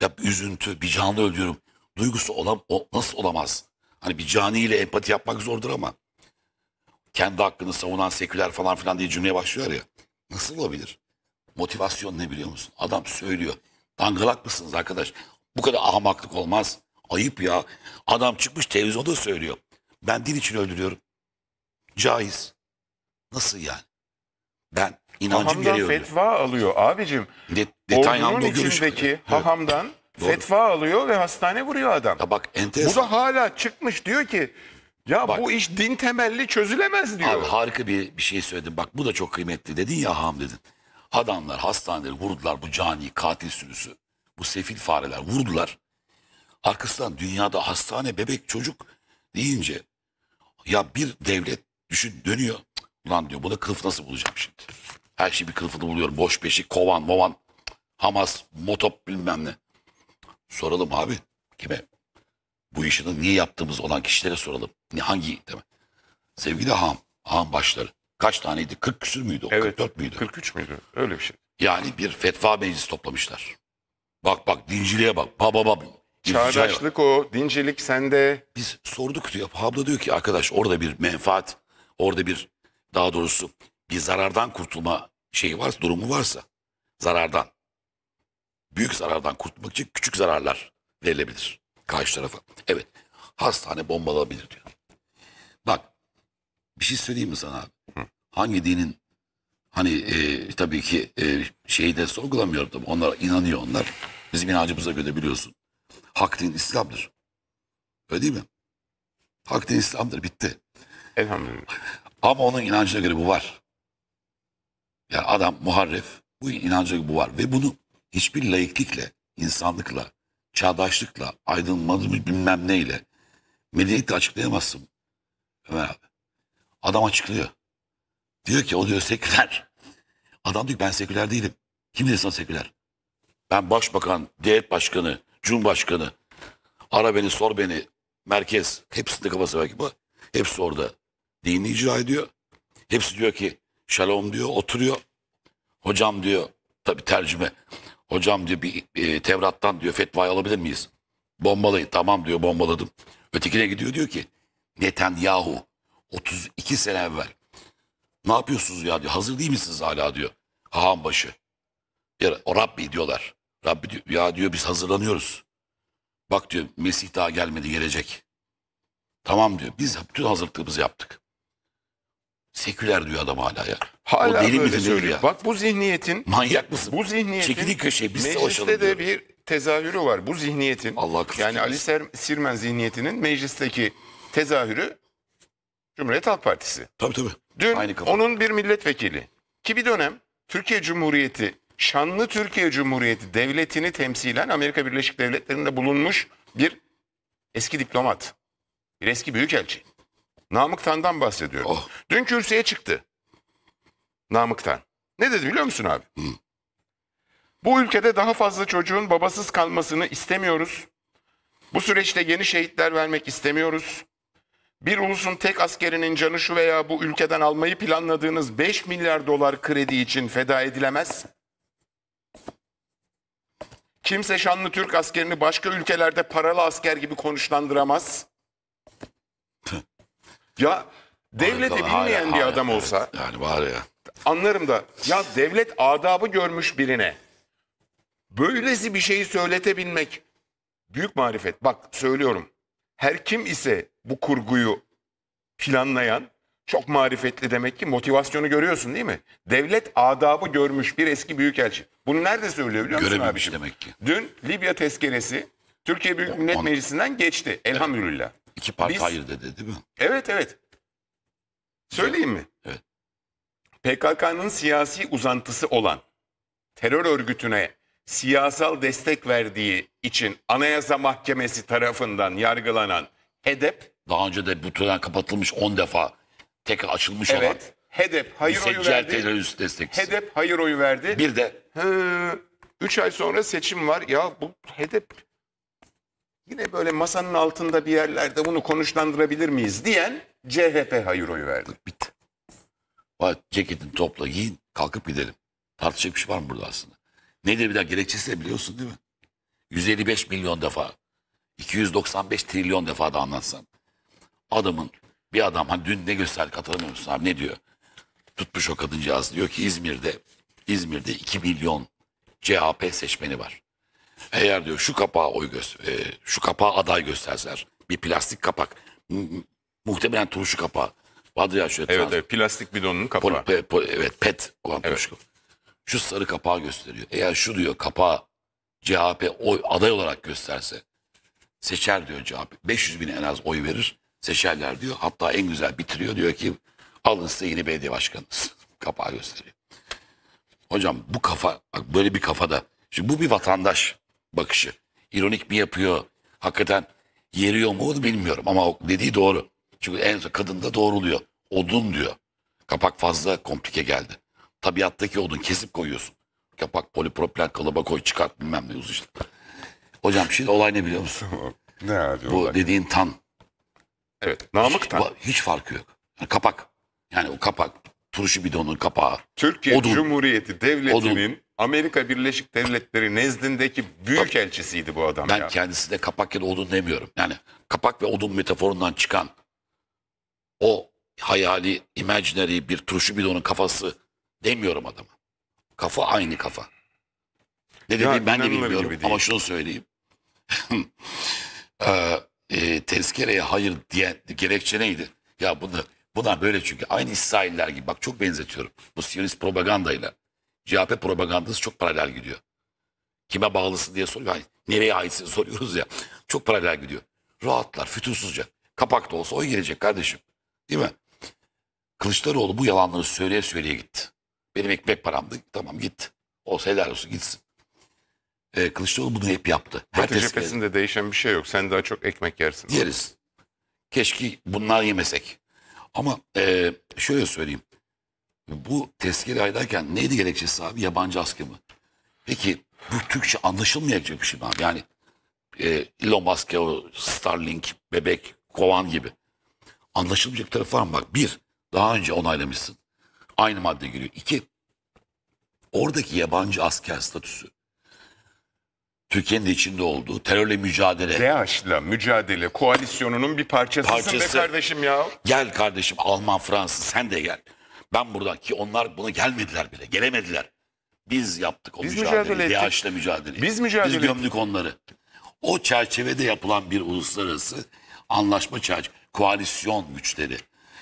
ya bir üzüntü, bir canlı öldürüyorum. Duygusu olam, o, nasıl olamaz? Hani bir caniyle empati yapmak zordur ama kendi hakkını savunan seküler falan filan diye cümleye başlıyor ya. Nasıl olabilir? Motivasyon ne biliyor musun? Adam söylüyor. Dangalak mısınız arkadaş? Bu kadar ahmaklık olmaz. Ayıp ya. Adam çıkmış televizyonda söylüyor. Ben din için öldürüyorum. Caiz. Nasıl yani? Ben inancım hahamdan geliyor. fetva alıyor abicim. De, ordunun içindeki görüş. hahamdan Doğru. fetva alıyor ve hastane vuruyor adam. Ya bak enteresan. Bu da hala çıkmış diyor ki ya bak, bu iş din temelli çözülemez diyor. Abi harika bir, bir şey söyledin. Bak bu da çok kıymetli dedin ya ham dedin. Adamlar hastaneleri vurdular bu cani katil sürüsü. Bu sefil fareler vurdular. Arkasından dünyada hastane, bebek, çocuk deyince ya bir devlet düşün dönüyor. Ulan diyor buna kılıf nasıl bulacağım şimdi? Her şey bir kılıfını buluyor. Boş beşik, kovan, movan, Hamas, motop bilmem ne. Soralım abi kime? Bu işini niye yaptığımız olan kişilere soralım. Hangi deme. Sevgili Ham, Ham başları kaç taneydi? 40 küsür müydü? O? Evet. 44 müydü? 43 müydü? Öyle bir şey. Yani bir fetva meclisi toplamışlar. Bak bak dinciliğe bak. Ba ba ba. Çağdaşlık o, dincilik sende. Biz sorduk diyor. Abla diyor ki arkadaş orada bir menfaat, orada bir daha doğrusu bir zarardan kurtulma şeyi varsa, durumu varsa zarardan. Büyük zarardan kurtulmak için küçük zararlar verilebilir karşı tarafa. Evet. Hastane bombalanabilir diyor. Bak bir şey söyleyeyim mi sana abi? Hangi dinin hani e, tabii ki e, şeyi de sorgulamıyorum tabii. Onlar inanıyor onlar. Bizim inancımıza göre biliyorsun. Hak din İslam'dır. Öyle değil mi? Hak din İslam'dır. Bitti. Elhamdülillah. Ama onun inancına göre bu var. Yani adam muharref. Bu inancına göre bu var. Ve bunu hiçbir laiklikle, insanlıkla, çağdaşlıkla, aydınlanma bilmem neyle medeniyetle açıklayamazsın. Ömer abi. Adam açıklıyor. Diyor ki o diyor seküler. Adam diyor ben seküler değilim. Kim dedi sana seküler? Ben başbakan, devlet başkanı, cumhurbaşkanı. Ara beni, sor beni. Merkez. Hepsinde kafası belki bu. Hepsi orada. Dini icra ediyor. Hepsi diyor ki şalom diyor, oturuyor. Hocam diyor, tabi tercüme. Hocam diyor bir e, Tevrat'tan diyor fetva alabilir miyiz? Bombalayın. Tamam diyor bombaladım. Ötekine gidiyor diyor ki neten Netanyahu 32 sene evvel ne yapıyorsunuz ya diyor. Hazır değil misiniz hala diyor. Ağam başı. Ya, o Rabbi diyorlar. Rabbi diyor, ya diyor biz hazırlanıyoruz. Bak diyor Mesih daha gelmedi gelecek. Tamam diyor biz bütün hazırlıklığımızı yaptık. Seküler diyor adam hala ya. Hala o deli böyle söylüyor. Ya. Bak bu zihniyetin. Manyak mısın? Bu zihniyetin. Çekili köşe biz savaşalım diyor. de bir tezahürü var. Bu zihniyetin. Allah yani Ali Sirmen zihniyetinin meclisteki tezahürü Cumhuriyet Halk Partisi. Tabii tabii. Dün Aynı onun bir milletvekili ki bir dönem Türkiye Cumhuriyeti, şanlı Türkiye Cumhuriyeti devletini temsilen Amerika Birleşik Devletleri'nde bulunmuş bir eski diplomat, bir eski büyükelçi. Namık Tan'dan bahsediyorum. Oh. Dün kürsüye çıktı Namık Tan. Ne dedi biliyor musun abi? Hı. Bu ülkede daha fazla çocuğun babasız kalmasını istemiyoruz. Bu süreçte yeni şehitler vermek istemiyoruz. Bir ulusun tek askerinin canı şu veya bu ülkeden almayı planladığınız 5 milyar dolar kredi için feda edilemez. Kimse şanlı Türk askerini başka ülkelerde paralı asker gibi konuşlandıramaz. ya devleti bilmeyen bir adam olsa yani var ya. Anlarım da ya devlet adabı görmüş birine böylesi bir şeyi söyletebilmek büyük marifet. Bak söylüyorum. Her kim ise bu kurguyu planlayan çok marifetli demek ki motivasyonu görüyorsun değil mi? Devlet adabı görmüş bir eski büyükelçi. Bunu nerede söylüyor biliyor musun Görememiş abiciğim? demek ki. Dün Libya tezkeresi Türkiye Büyük Millet On... Meclisi'nden geçti elhamdülillah. İki parti Biz... hayır dedi değil mi? Evet evet. Söyleyeyim mi? Evet. PKK'nın siyasi uzantısı olan terör örgütüne siyasal destek verdiği için Anayasa Mahkemesi tarafından yargılanan HEDEP daha önce de bu tören kapatılmış 10 defa tekrar açılmış evet. olan HEDEP hayır oyu verdi. terörist destekçisi. HEDEP hayır oyu verdi. Bir de. Hı, üç ay sonra seçim var. Ya bu HEDEP yine böyle masanın altında bir yerlerde bunu konuşlandırabilir miyiz diyen CHP hayır oyu verdi. Bitti. Bak ceketini topla giyin kalkıp gidelim. Tartışacak bir şey var mı burada aslında? Nedir bir daha gerekçesi de biliyorsun değil mi? 155 milyon defa, 295 trilyon defa da anlatsam adamın bir adam hani dün ne göster hatırlamıyorsun abi ne diyor? Tutmuş o kadıncağız diyor ki İzmir'de İzmir'de 2 milyon CHP seçmeni var. Eğer diyor şu kapağı oy göster şu kapağı aday gösterseler bir plastik kapak muhtemelen turşu kapağı vardı ya şöyle. Evet, evet plastik bidonun kapağı. Po, po, evet pet olan evet. turşu Şu sarı kapağı gösteriyor. Eğer şu diyor kapağı CHP oy aday olarak gösterse seçer diyor CHP. 500 bin en az oy verir. Seçerler diyor. Hatta en güzel bitiriyor diyor ki alın size yeni belediye başkanınız. Kapağı gösteriyor. Hocam bu kafa böyle bir kafada. Şimdi bu bir vatandaş bakışı. İronik mi yapıyor? Hakikaten yeriyor mu bilmiyorum ama dediği doğru. Çünkü en son kadın da doğruluyor. Odun diyor. Kapak fazla komplike geldi. Tabiattaki odun kesip koyuyorsun. Kapak polipropilen kalıba koy çıkart bilmem ne uzun işte. Hocam şimdi olay ne biliyor musun? ne abi, Bu olay? dediğin tan Evet. Namık'tan. Hiç, hiç farkı yok. Yani kapak. Yani o kapak. Turşu bidonun kapağı. Türkiye odun, Cumhuriyeti Devleti'nin Amerika Birleşik Devletleri nezdindeki büyük elçisiydi bu adam. Ben ya. kendisi de kapak ya da odun demiyorum. Yani kapak ve odun metaforundan çıkan o hayali, imaginary bir turşu bidonun kafası demiyorum adama. Kafa aynı kafa. Ne dediğim ben de bilmiyorum ama şunu söyleyeyim. ee, e, tezkereye hayır diye gerekçe neydi? Ya bunu buna böyle çünkü aynı İsrailler gibi bak çok benzetiyorum. Bu Siyonist propagandayla CHP propagandası çok paralel gidiyor. Kime bağlısın diye soruyor. Hani nereye aitsin soruyoruz ya. Çok paralel gidiyor. Rahatlar fütursuzca. Kapak da olsa o gelecek kardeşim. Değil mi? Kılıçdaroğlu bu yalanları söyleye söyleye gitti. Benim ekmek paramdı. Tamam gitti. Olsa helal olsun gitsin. E, Kılıçdaroğlu bunu hep yaptı. Her Batı cephesinde değişen bir şey yok. Sen daha çok ekmek yersin. Yeriz. Keşke bunlar yemesek. Ama e, şöyle söyleyeyim. Bu tezkere aydayken neydi gerekçesi abi? Yabancı askı mı? Peki bu Türkçe anlaşılmayacak bir şey mi abi? Yani e, Elon Musk'a o Starlink, bebek, kovan gibi. Anlaşılmayacak tarafı var mı? Bak bir, daha önce onaylamışsın. Aynı madde giriyor. İki, oradaki yabancı asker statüsü Türkiye'nin içinde olduğu terörle mücadele. DAEŞ'la mücadele koalisyonunun bir parçasısın Parçası. be kardeşim ya. Gel kardeşim Alman, Fransız sen de gel. Ben buradan ki onlar buna gelmediler bile. Gelemediler. Biz yaptık o Biz mücadeleyi. mücadele ettik. DAEŞ'le mücadeleyi. Biz mücadele Biz gömdük ettik. onları. O çerçevede yapılan bir uluslararası anlaşma çerçevesi, koalisyon güçleri.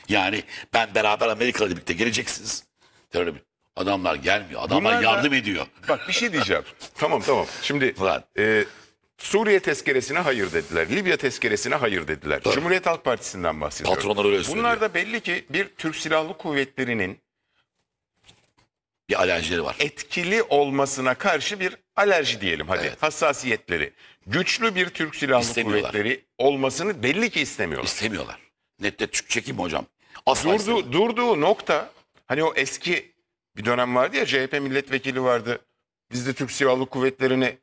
Yani ben beraber Amerika'yla birlikte geleceksiniz. Terörle birlikte. Adamlar gelmiyor. Adamlar Bunlar da- yardım ediyor. Bak bir şey diyeceğim. tamam tamam. Şimdi Ulan. e, Suriye tezkeresine hayır dediler. Libya tezkeresine hayır dediler. Cumhuriyet Halk Partisi'nden bahsediyorum. Patronlar öyle söylüyor. Bunlar da belli ki bir Türk Silahlı Kuvvetleri'nin Bir alerjileri var. etkili olmasına karşı bir alerji diyelim hadi. Evet. Hassasiyetleri. Güçlü bir Türk Silahlı Kuvvetleri olmasını belli ki istemiyorlar. İstemiyorlar. Nette çekeyim mi hocam? Asla Durdu, durduğu nokta hani o eski bir dönem vardı ya CHP milletvekili vardı. Biz de Türk Silahlı Kuvvetleri'ni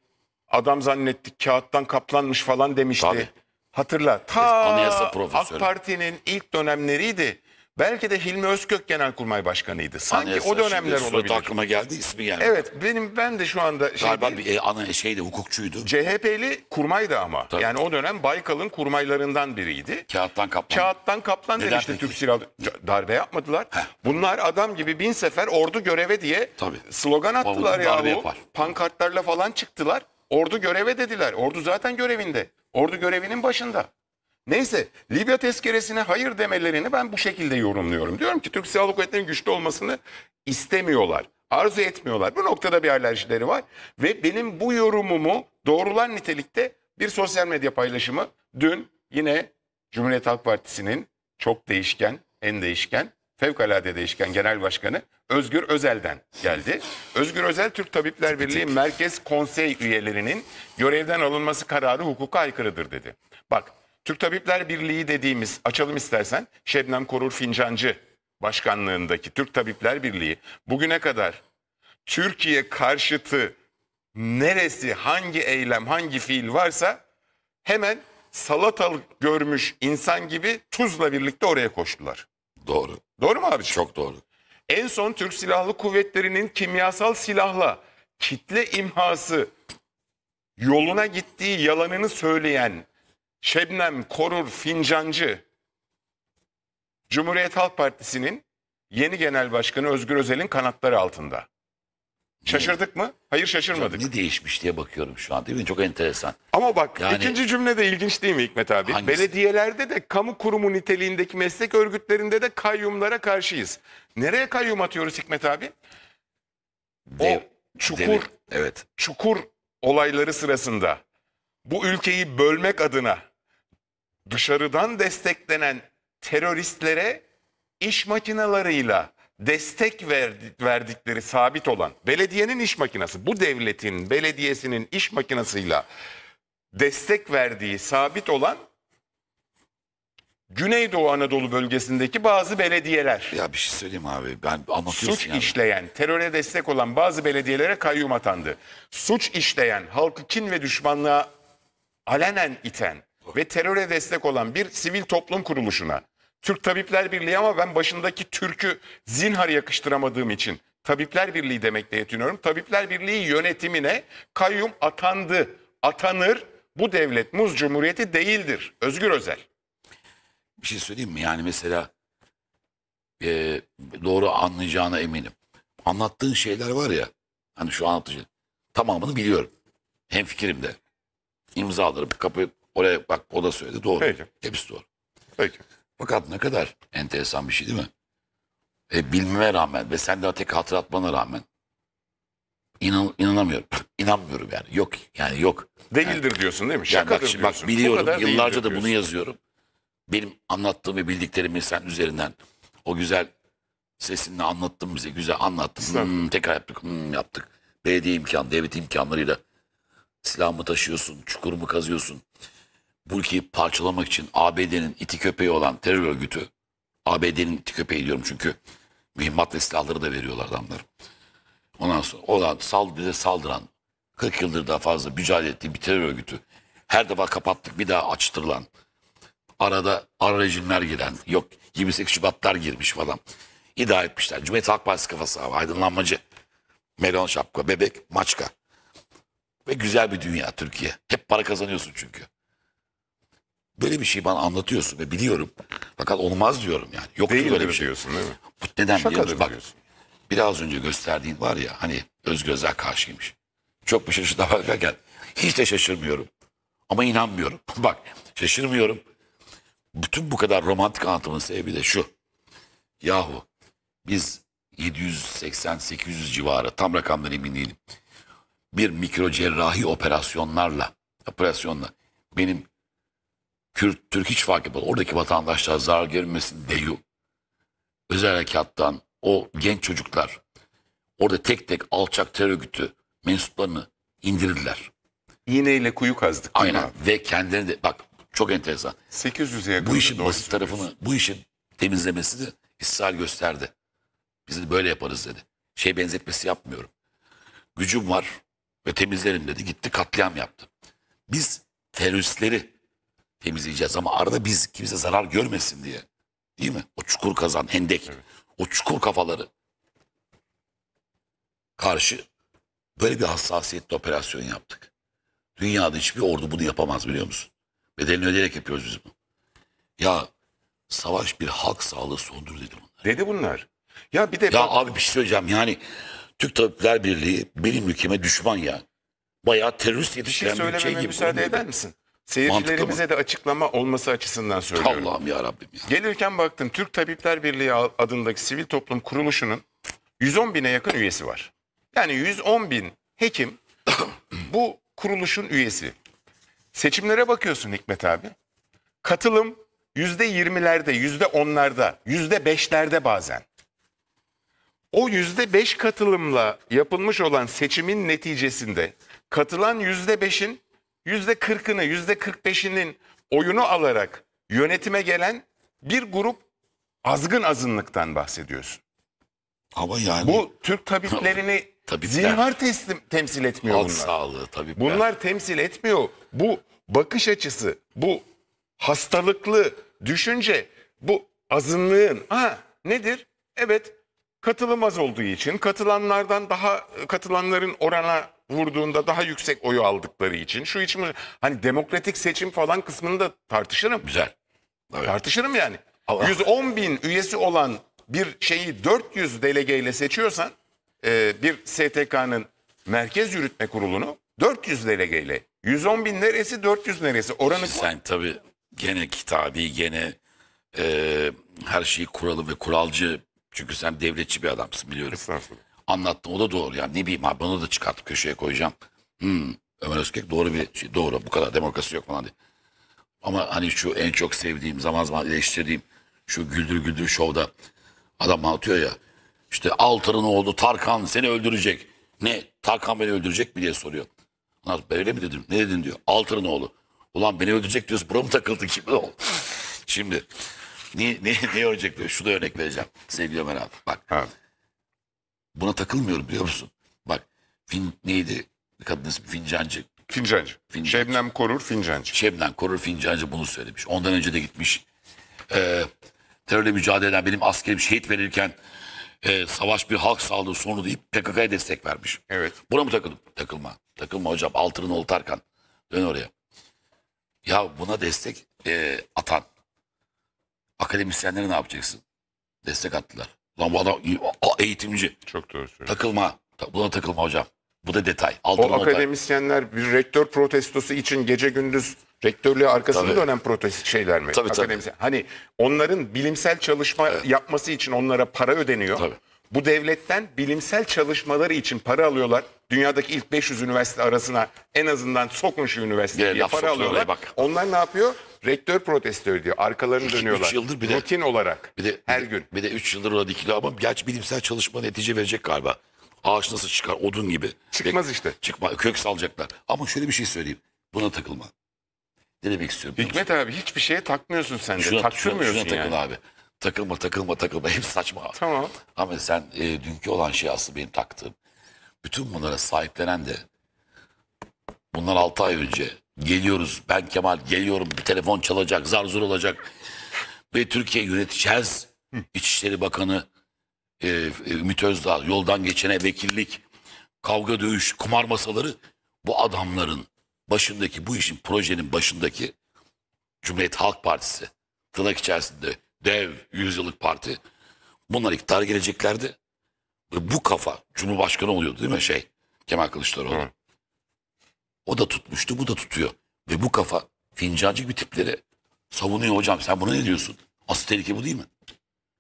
adam zannettik kağıttan kaplanmış falan demişti. Tabii. Hatırla. Ta Anayasa profesörü. AK Parti'nin ilk dönemleriydi. Belki de Hilmi Özkök Genelkurmay Başkanıydı. Sanki Anayasa, o dönemler olabilir. aklıma geldi ismi geldi. Evet benim ben de şu anda şey Galiba bir e, ana şeydi hukukçuydu. CHP'li kurmaydı ama. Tabii. Yani o dönem Baykal'ın kurmaylarından biriydi. Kağıttan kaplan. Kağıttan kaplan Neden demişti Türk Silahlı. Darbe yapmadılar. Heh. Bunlar adam gibi bin sefer ordu göreve diye Tabii. slogan attılar ya. bu. Pankartlarla falan çıktılar. Ordu göreve dediler. Ordu zaten görevinde. Ordu görevinin başında. Neyse Libya tezkeresine hayır demelerini ben bu şekilde yorumluyorum. Diyorum ki Türk Silahlı Kuvvetleri'nin güçlü olmasını istemiyorlar. Arzu etmiyorlar. Bu noktada bir alerjileri var. Ve benim bu yorumumu doğrulan nitelikte bir sosyal medya paylaşımı dün yine Cumhuriyet Halk Partisi'nin çok değişken, en değişken, fevkalade değişken genel başkanı Özgür Özel'den geldi. Özgür Özel Türk Tabipler Birliği Merkez Konsey üyelerinin görevden alınması kararı hukuka aykırıdır dedi. Bak Türk Tabipler Birliği dediğimiz açalım istersen Şebnem Korur Fincancı başkanlığındaki Türk Tabipler Birliği bugüne kadar Türkiye karşıtı neresi hangi eylem hangi fiil varsa hemen salatalık görmüş insan gibi tuzla birlikte oraya koştular. Doğru. Doğru mu abi? Çok doğru. En son Türk Silahlı Kuvvetleri'nin kimyasal silahla kitle imhası yoluna gittiği yalanını söyleyen Şebnem Korur Fincancı Cumhuriyet Halk Partisi'nin yeni genel başkanı Özgür Özel'in kanatları altında. Şaşırdık mı? Hayır şaşırmadık. Ne değişmiş diye bakıyorum şu an değil mi? Çok enteresan. Ama bak yani... ikinci cümle de ilginç değil mi Hikmet abi? Hangisi? Belediyelerde de kamu kurumu niteliğindeki meslek örgütlerinde de kayyumlara karşıyız. Nereye kayyum atıyoruz Hikmet abi? Dev, çukur, dev, evet. çukur olayları sırasında bu ülkeyi bölmek adına dışarıdan desteklenen teröristlere iş makinalarıyla destek verdikleri sabit olan belediyenin iş makinası, bu devletin belediyesinin iş makinasıyla destek verdiği sabit olan Güneydoğu Anadolu bölgesindeki bazı belediyeler. Ya bir şey söyleyeyim abi. Ben anlatıyorsun Suç yani. işleyen, teröre destek olan bazı belediyelere kayyum atandı. Suç işleyen, halkı kin ve düşmanlığa alenen iten, ve teröre destek olan bir sivil toplum kuruluşuna Türk Tabipler Birliği ama ben başındaki Türk'ü zinhar yakıştıramadığım için Tabipler Birliği demekle yetiniyorum. Tabipler Birliği yönetimine kayyum atandı, atanır. Bu devlet Muz Cumhuriyeti değildir. Özgür Özel. Bir şey söyleyeyim mi? Yani mesela e, doğru anlayacağına eminim. Anlattığın şeyler var ya, hani şu anlatıcı tamamını biliyorum. Hem fikrimde. İmzalarım, kapı Oraya bak o da söyledi doğru. Peki. Hepsi doğru. Peki. Fakat ne kadar enteresan bir şey değil mi? E, bilmeme rağmen ve sen daha tek hatırlatmana rağmen inan, inanamıyorum. İnanmıyorum yani. Yok yani yok. Değildir yani, diyorsun değil mi? Şakadır yani bak, şimdi, diyorsun. Bak, biliyorum yıllarca da bunu yazıyorum. Benim anlattığım ve bildiklerimi sen üzerinden o güzel sesinle anlattın bize. Güzel anlattın. Hmm, tekrar yaptık. Hmm, yaptık. Belediye imkan, devlet imkanlarıyla silahımı taşıyorsun, çukur mu kazıyorsun, bu ülkeyi parçalamak için ABD'nin iti köpeği olan terör örgütü, ABD'nin iti köpeği diyorum çünkü mühimmat ve silahları da veriyorlar adamlar. Ondan sonra olan sal saldıran 40 yıldır daha fazla mücadele ettiği bir terör örgütü. Her defa kapattık bir daha açtırılan. Arada ara rejimler giren, yok 28 Şubatlar girmiş falan. İdare etmişler. Cumhuriyet Halk Partisi kafası abi, aydınlanmacı. Melon şapka, bebek, maçka. Ve güzel bir dünya Türkiye. Hep para kazanıyorsun çünkü. Böyle bir şey bana anlatıyorsun ve biliyorum. Fakat olmaz diyorum yani. Yoktu Değil böyle bir şey. Diyorsun, değil mi? Bu neden Şaka biliyorsun? Bak, diyorsun. biraz önce gösterdiğin var ya hani öz özgözler karşıymış. Çok bir şaşırdı bakarken hiç de şaşırmıyorum. Ama inanmıyorum. Bak şaşırmıyorum. Bütün bu kadar romantik anlatımın sebebi de şu. Yahu biz 780-800 civarı tam rakamdan emin değilim. Bir mikro cerrahi operasyonlarla operasyonla benim Kürt, Türk hiç fark etmez. Oradaki vatandaşlar zarar görmesin diyor. Özel harekattan o genç çocuklar orada tek tek alçak terör örgütü mensuplarını indirdiler. İğneyle kuyu kazdık. Aynen abi. ve kendileri de bak çok enteresan. 800 yakın. Bu işin basit tarafını, bu işin temizlemesini İsrail gösterdi. Biz de böyle yaparız dedi. Şey benzetmesi yapmıyorum. Gücüm var ve temizlerim dedi. Gitti katliam yaptı. Biz teröristleri temizleyeceğiz ama arada biz kimse zarar görmesin diye. Değil mi? O çukur kazan, hendek. Evet. O çukur kafaları karşı böyle bir hassasiyetle operasyon yaptık. Dünyada hiçbir ordu bunu yapamaz biliyor musun? Bedelini ödeyerek yapıyoruz biz bunu. Ya savaş bir halk sağlığı sonudur dedi bunlar. Dedi bunlar. Ya bir de... Ya ben... abi bir şey söyleyeceğim yani Türk Tabipler Birliği benim ülkeme düşman ya. Bayağı terörist şey yetiştiren bir şey gibi. Bir şey söylememe müsaade eder misin? Seyircilerimize de açıklama olması açısından söylüyorum. Allah'ım ya Rabbim. Gelirken baktım Türk Tabipler Birliği adındaki sivil toplum kuruluşunun 110 bine yakın üyesi var. Yani 110 bin hekim bu kuruluşun üyesi. Seçimlere bakıyorsun Hikmet abi. Katılım yüzde yirmilerde, yüzde onlarda, yüzde beşlerde bazen. O yüzde beş katılımla yapılmış olan seçimin neticesinde katılan yüzde beşin Yüzde yüzde kırkını, kırk beşinin oyunu alarak yönetime gelen bir grup azgın azınlıktan bahsediyorsun. Ama yani Bu Türk tabiplerini tabipler. zinhar teslim, temsil etmiyor Halk bunlar. sağlığı tabipler. Bunlar temsil etmiyor. Bu bakış açısı, bu hastalıklı düşünce, bu azınlığın. Ha nedir? Evet Katılamaz olduğu için katılanlardan daha katılanların orana vurduğunda daha yüksek oyu aldıkları için şu için hani demokratik seçim falan kısmını da tartışırım. Güzel. Evet. Tartışırım yani. Allah. 110 bin üyesi olan bir şeyi 400 delegeyle seçiyorsan e, bir STK'nın merkez yürütme kurulunu 400 delegeyle 110 bin neresi 400 neresi oranı sen tabi gene kitabi gene e, her şeyi kuralı ve kuralcı çünkü sen devletçi bir adamsın biliyorum. Estağfurullah. Anlattın o da doğru. Yani ne bileyim abi bunu da çıkartıp köşeye koyacağım. Hmm, Ömer Özkek doğru bir şey. Doğru bu kadar demokrasi yok falan diye. Ama hani şu en çok sevdiğim zaman zaman eleştirdiğim şu güldür güldür şovda adam atıyor ya. İşte Altın'ın oğlu Tarkan seni öldürecek. Ne? Tarkan beni öldürecek mi diye soruyor. Lan böyle mi dedim? Ne dedin diyor. Altın'ın oğlu. Ulan beni öldürecek diyorsun. Bura takıldı kim? Şimdi ne, ne, ne örnek veriyor? Şunu örnek vereceğim. Sevgili Ömer abi. Bak. Ha. Buna takılmıyorum biliyor musun? Bak. Fin, neydi? Kadın ismi Fincancı. Fincancı. Fincancı. Şebnem Korur Fincancı. Şebnem Korur Fincancı bunu söylemiş. Ondan önce de gitmiş. E, terörle mücadele eden benim askerim şehit verirken e, savaş bir halk sağlığı sonu deyip PKK'ya destek vermiş. Evet. Buna mı takıldım? Takılma. Takılma hocam. Altının ol Tarkan. Dön oraya. Ya buna destek e, atan akademisyenlere ne yapacaksın? Destek attılar. Lan bu adam eğitimci. Çok doğru söylüyorsun. Takılma. Buna takılma hocam. Bu da detay. Altın o nota. akademisyenler bir rektör protestosu için gece gündüz rektörlüğe arkasını tabii. dönen protest şeyler mi? Tabii, Akademisyen. tabii. Hani onların bilimsel çalışma evet. yapması için onlara para ödeniyor. Tabii. Bu devletten bilimsel çalışmaları için para alıyorlar. Dünyadaki ilk 500 üniversite arasına en azından sokmuş üniversiteyi para alıyorlar. Bak. Onlar ne yapıyor? Rektör protesto diyor. Arkalarını dönüyorlar. Üç yıldır bir de, Rutin olarak. Bir de, her bir gün. Bir de 3 yıldır ona dikili ama gerçi bilimsel çalışma netice verecek galiba. Ağaç nasıl çıkar? Odun gibi. Çıkmaz Bek, işte. Çıkma, kök salacaklar. Ama şöyle bir şey söyleyeyim. Buna takılma. Ne demek istiyorum? Hikmet musun? abi hiçbir şeye takmıyorsun sen de. Şuna, Taktırmıyorsun şuna, şuna yani. abi. Takılma takılma takılma. Hep saçma. Tamam. Ama sen e, dünkü olan şey aslında benim taktığım. Bütün bunlara sahiplenen de bundan 6 ay önce Geliyoruz. Ben Kemal geliyorum. Bir telefon çalacak. Zar zor olacak. Ve Türkiye yöneteceğiz. İçişleri Bakanı e, e, Ümit Özdağ yoldan geçene vekillik, kavga dövüş, kumar masaları bu adamların başındaki bu işin projenin başındaki Cumhuriyet Halk Partisi tırnak içerisinde dev yüzyıllık parti bunlar iktidara geleceklerdi. Ve bu kafa Cumhurbaşkanı oluyordu değil mi şey Kemal Kılıçdaroğlu. Hı. O da tutmuştu, bu da tutuyor. Ve bu kafa fincancı gibi tipleri savunuyor hocam. Sen buna ne diyorsun? Asıl tehlike bu değil mi?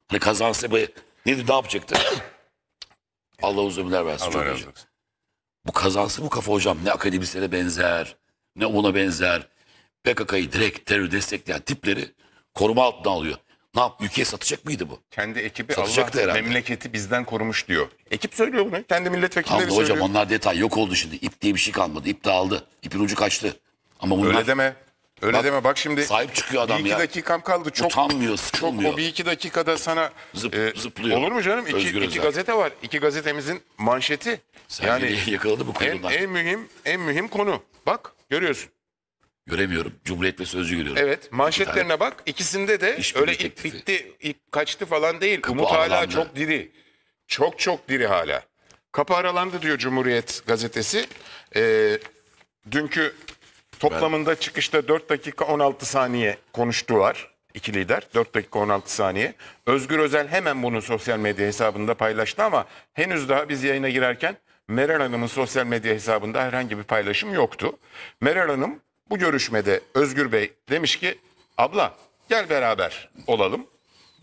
Hani Kazan Seba'yı neydi ne yapacaktı? Allah uzun ömürler versin. Allah razı Bu kazansı bu kafa hocam ne akademisyene benzer, ne ona benzer. PKK'yı direkt terör destekleyen tipleri koruma altına alıyor. Ne yap? Ülkeye satacak mıydı bu? Kendi ekibi Satacaktı Allah herhalde. memleketi bizden korumuş diyor. Ekip söylüyor bunu. Kendi milletvekilleri Tamam da söylüyor. hocam onlar detay yok oldu şimdi. İp diye bir şey kalmadı. İp dağıldı. İpin ucu kaçtı. Ama bunlar Öyle deme. Öyle Bak, deme. Bak şimdi sahip çıkıyor adam bir iki ya. dakikam kaldı. Çok, utanmıyor, çok sıkılmıyor. o bir iki dakikada sana Zıp- e, zıplıyor. Olur mu canım? İki, iki gazete var. İki gazetemizin manşeti. Sen yani yakaladı bu en, en mühim en mühim konu. Bak görüyorsun. Göremiyorum. Cumhuriyet ve Sözcü görüyorum. Evet manşetlerine bak. İkisinde de İş öyle ilk bitti, ilk kaçtı falan değil. Kapı Umut hala çok diri. Çok çok diri hala. Kapı aralandı diyor Cumhuriyet gazetesi. Ee, dünkü toplamında çıkışta 4 dakika 16 saniye konuştular. İki lider 4 dakika 16 saniye. Özgür Özel hemen bunu sosyal medya hesabında paylaştı ama henüz daha biz yayına girerken Meral Hanım'ın sosyal medya hesabında herhangi bir paylaşım yoktu. Meral Hanım bu görüşmede Özgür Bey demiş ki abla gel beraber olalım.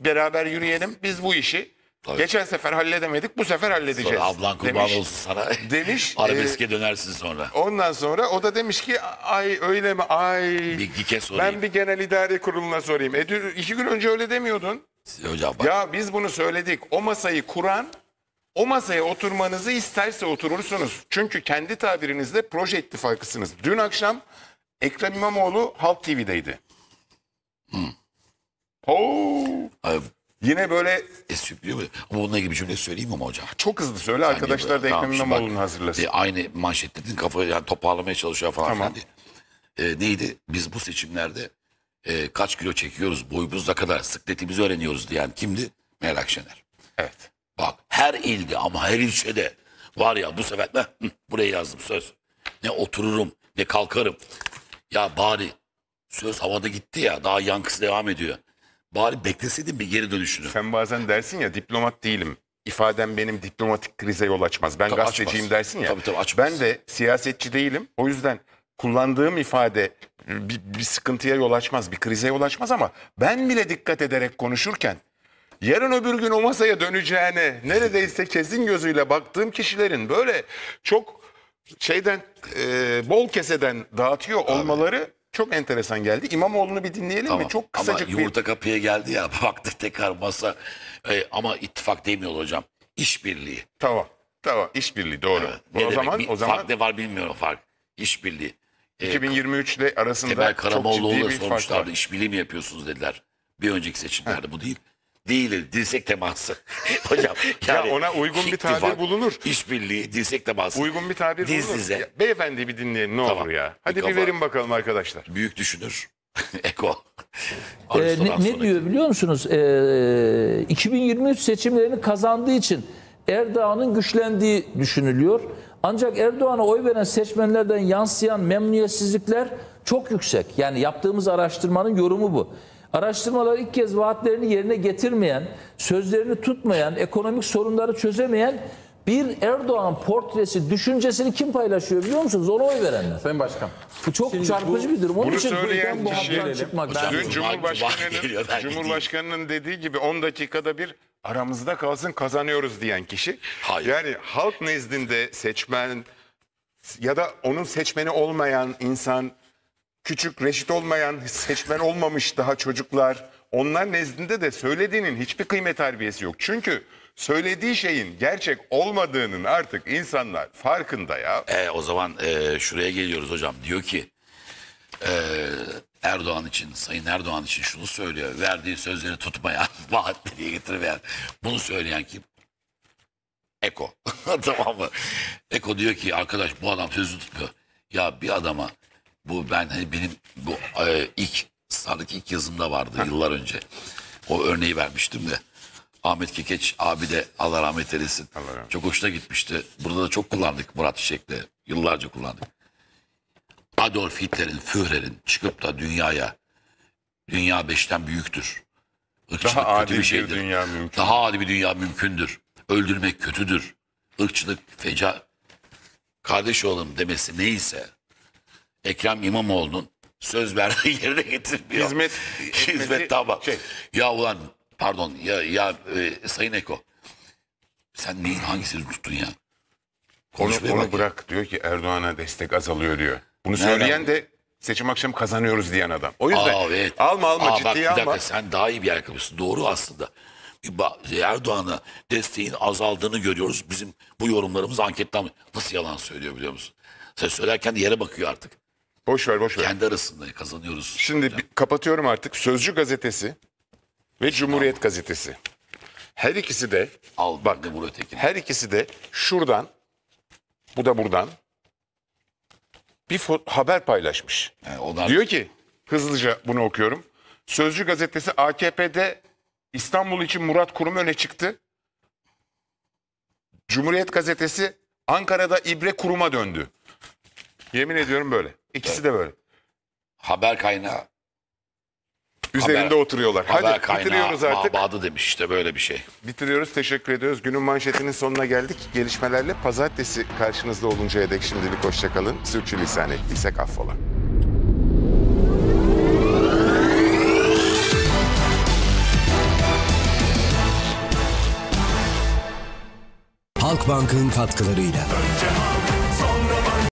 Beraber yürüyelim. Biz bu işi Tabii. geçen sefer halledemedik bu sefer halledeceğiz. Sonra ablan kurban demiş, olsun sana. Demiş. Arabeske e, dönersin sonra. Ondan sonra o da demiş ki ay öyle mi ay. Bir, bir kez sorayım. Ben bir genel idare kuruluna sorayım. E, dün, iki gün önce öyle demiyordun. Hocam bak. Ya biz bunu söyledik. O masayı kuran o masaya oturmanızı isterse oturursunuz. Çünkü kendi tabirinizle proje ittifakısınız. Dün akşam Ekrem İmamoğlu Halk TV'deydi. Hmm. Oo. Yine böyle... E, sürpriyor. Ama onunla ilgili bir cümle söyleyeyim mi hocam. Çok hızlı söyle yani arkadaşlar da Ekrem İmamoğlu'nu hazırlasın. E, aynı manşetlerin kafayı yani toparlamaya çalışıyor falan tamam. filan e, neydi? Biz bu seçimlerde e, kaç kilo çekiyoruz, boyumuz ne kadar, sıkletimizi öğreniyoruz diyen kimdi? Meral Akşener. Evet. Bak her ilde ama her ilçede var ya bu sefer ben buraya yazdım söz. Ne otururum ne kalkarım ya bari söz havada gitti ya daha yankısı devam ediyor. Bari bekleseydin bir geri dönüşünü. Sen bazen dersin ya diplomat değilim. İfadem benim diplomatik krize yol açmaz. Ben Tabii gazeteciyim açmaz. dersin ya. Tabii tabii açmaz. Ben de siyasetçi değilim. O yüzden kullandığım ifade bir, bir sıkıntıya yol açmaz, bir krize yol açmaz ama ben bile dikkat ederek konuşurken yarın öbür gün o masaya döneceğini neredeyse kesin gözüyle baktığım kişilerin böyle çok şeyden e, bol keseden dağıtıyor olmaları çok enteresan geldi. İmamoğlu'nu bir dinleyelim mi? Çok kısacık ama bir... yumurta kapıya geldi ya baktı tekrar masa E, ama ittifak demiyor hocam. İşbirliği. Tamam. Tamam. İşbirliği doğru. Bu o zaman Bir o zaman Fark ne var bilmiyorum fark. İşbirliği. E, 2023 ile arasında Temel çok ciddi Karamoğluoğlu'na bir fark sormuşlardı. İşbirliği mi yapıyorsunuz dediler. Bir önceki seçimlerde bu değil değiliz. Dirsek teması. Hocam yani ya ona uygun bir tabir ittifak, bulunur. İşbirliği, dirsek teması. Uygun bir tabir Diz bulunur. Dize. Ya, beyefendi bir dinleyin. ne tamam. olur ya. Hadi bir, bir verin bakalım arkadaşlar. Büyük düşünür. Eko. Ee, ne, ne diyor biliyor musunuz? Ee, 2023 seçimlerini kazandığı için Erdoğan'ın güçlendiği düşünülüyor. Ancak Erdoğan'a oy veren seçmenlerden yansıyan memnuniyetsizlikler çok yüksek. Yani yaptığımız araştırmanın yorumu bu. Araştırmalar ilk kez vaatlerini yerine getirmeyen, sözlerini tutmayan, ekonomik sorunları çözemeyen bir Erdoğan portresi, düşüncesini kim paylaşıyor biliyor musunuz? Ona oy verenler. Sayın Başkan. Bu çok Şimdi çarpıcı bu, bir durum. Onun için söyleyen bu hattan çıkmak lazım. Dün Cumhurbaşkanı'nın, Cumhurbaşkanı'nın dediği gibi 10 dakikada bir aramızda kalsın kazanıyoruz diyen kişi. Hayır. Yani halk nezdinde seçmen ya da onun seçmeni olmayan insan küçük reşit olmayan seçmen olmamış daha çocuklar onlar nezdinde de söylediğinin hiçbir kıymet harbiyesi yok. Çünkü söylediği şeyin gerçek olmadığının artık insanlar farkında ya. E, o zaman e, şuraya geliyoruz hocam. Diyor ki e, Erdoğan için, Sayın Erdoğan için şunu söylüyor. Verdiği sözleri tutmayan, vaatleri getirmeyen, bunu söyleyen kim? Eko. tamam mı? Eko diyor ki arkadaş bu adam sözü tutmuyor. Ya bir adama bu ben hani benim bu e, ilk Starlık ilk yazımda vardı yıllar önce. O örneği vermiştim de. Ahmet Kekeç abi de Allah rahmet eylesin. Allah rahmet. Çok hoşuna gitmişti. Burada da çok kullandık Murat Çiçek'le. Yıllarca kullandık. Adolf Hitler'in, Führer'in çıkıp da dünyaya dünya beşten büyüktür. Irkçılık Daha kötü adil bir şeydir. dünya mümkün. Daha adi bir dünya mümkündür. Öldürmek kötüdür. Irkçılık feca kardeş oğlum demesi neyse Ekrem İmamoğlu'nun söz verdiği yerine getirmiyor. Hizmet. Hizmet tamam. Şey. Ya ulan pardon ya, ya e, Sayın Eko sen neyin hangisini tuttun ya? Onu, onu bırak diyor ki Erdoğan'a destek azalıyor diyor. Bunu Nereden söyleyen de seçim akşamı kazanıyoruz diyen adam. O yüzden Aa, evet. alma alma Aa, ciddiye bak, bir dakika, Sen daha iyi bir ayakkabısın. Doğru aslında. Erdoğan'a desteğin azaldığını görüyoruz. Bizim bu yorumlarımız anketten nasıl yalan söylüyor biliyor musun? Sen söylerken de yere bakıyor artık. Boş ver boş ver. Kendi arasında kazanıyoruz. Şimdi bir, kapatıyorum artık. Sözcü gazetesi ve Cumhuriyet tamam. gazetesi. Her ikisi de al bak her ikisi de şuradan bu da buradan bir haber paylaşmış. Yani onlar... Diyor ki hızlıca bunu okuyorum. Sözcü gazetesi AKP'de İstanbul için Murat Kurum öne çıktı. Cumhuriyet gazetesi Ankara'da İbre Kurum'a döndü. Yemin ediyorum böyle. İkisi de böyle. Haber kaynağı. Üzerinde Haber- oturuyorlar. Haber Hadi kaynağı bitiriyoruz artık. mabadı demiş işte böyle bir şey. Bitiriyoruz. Teşekkür ediyoruz. Günün manşetinin sonuna geldik. Gelişmelerle pazartesi karşınızda oluncaya dek şimdilik hoşçakalın. Sürçülisan ettiysek affola. Halkbank'ın katkılarıyla. Türkçe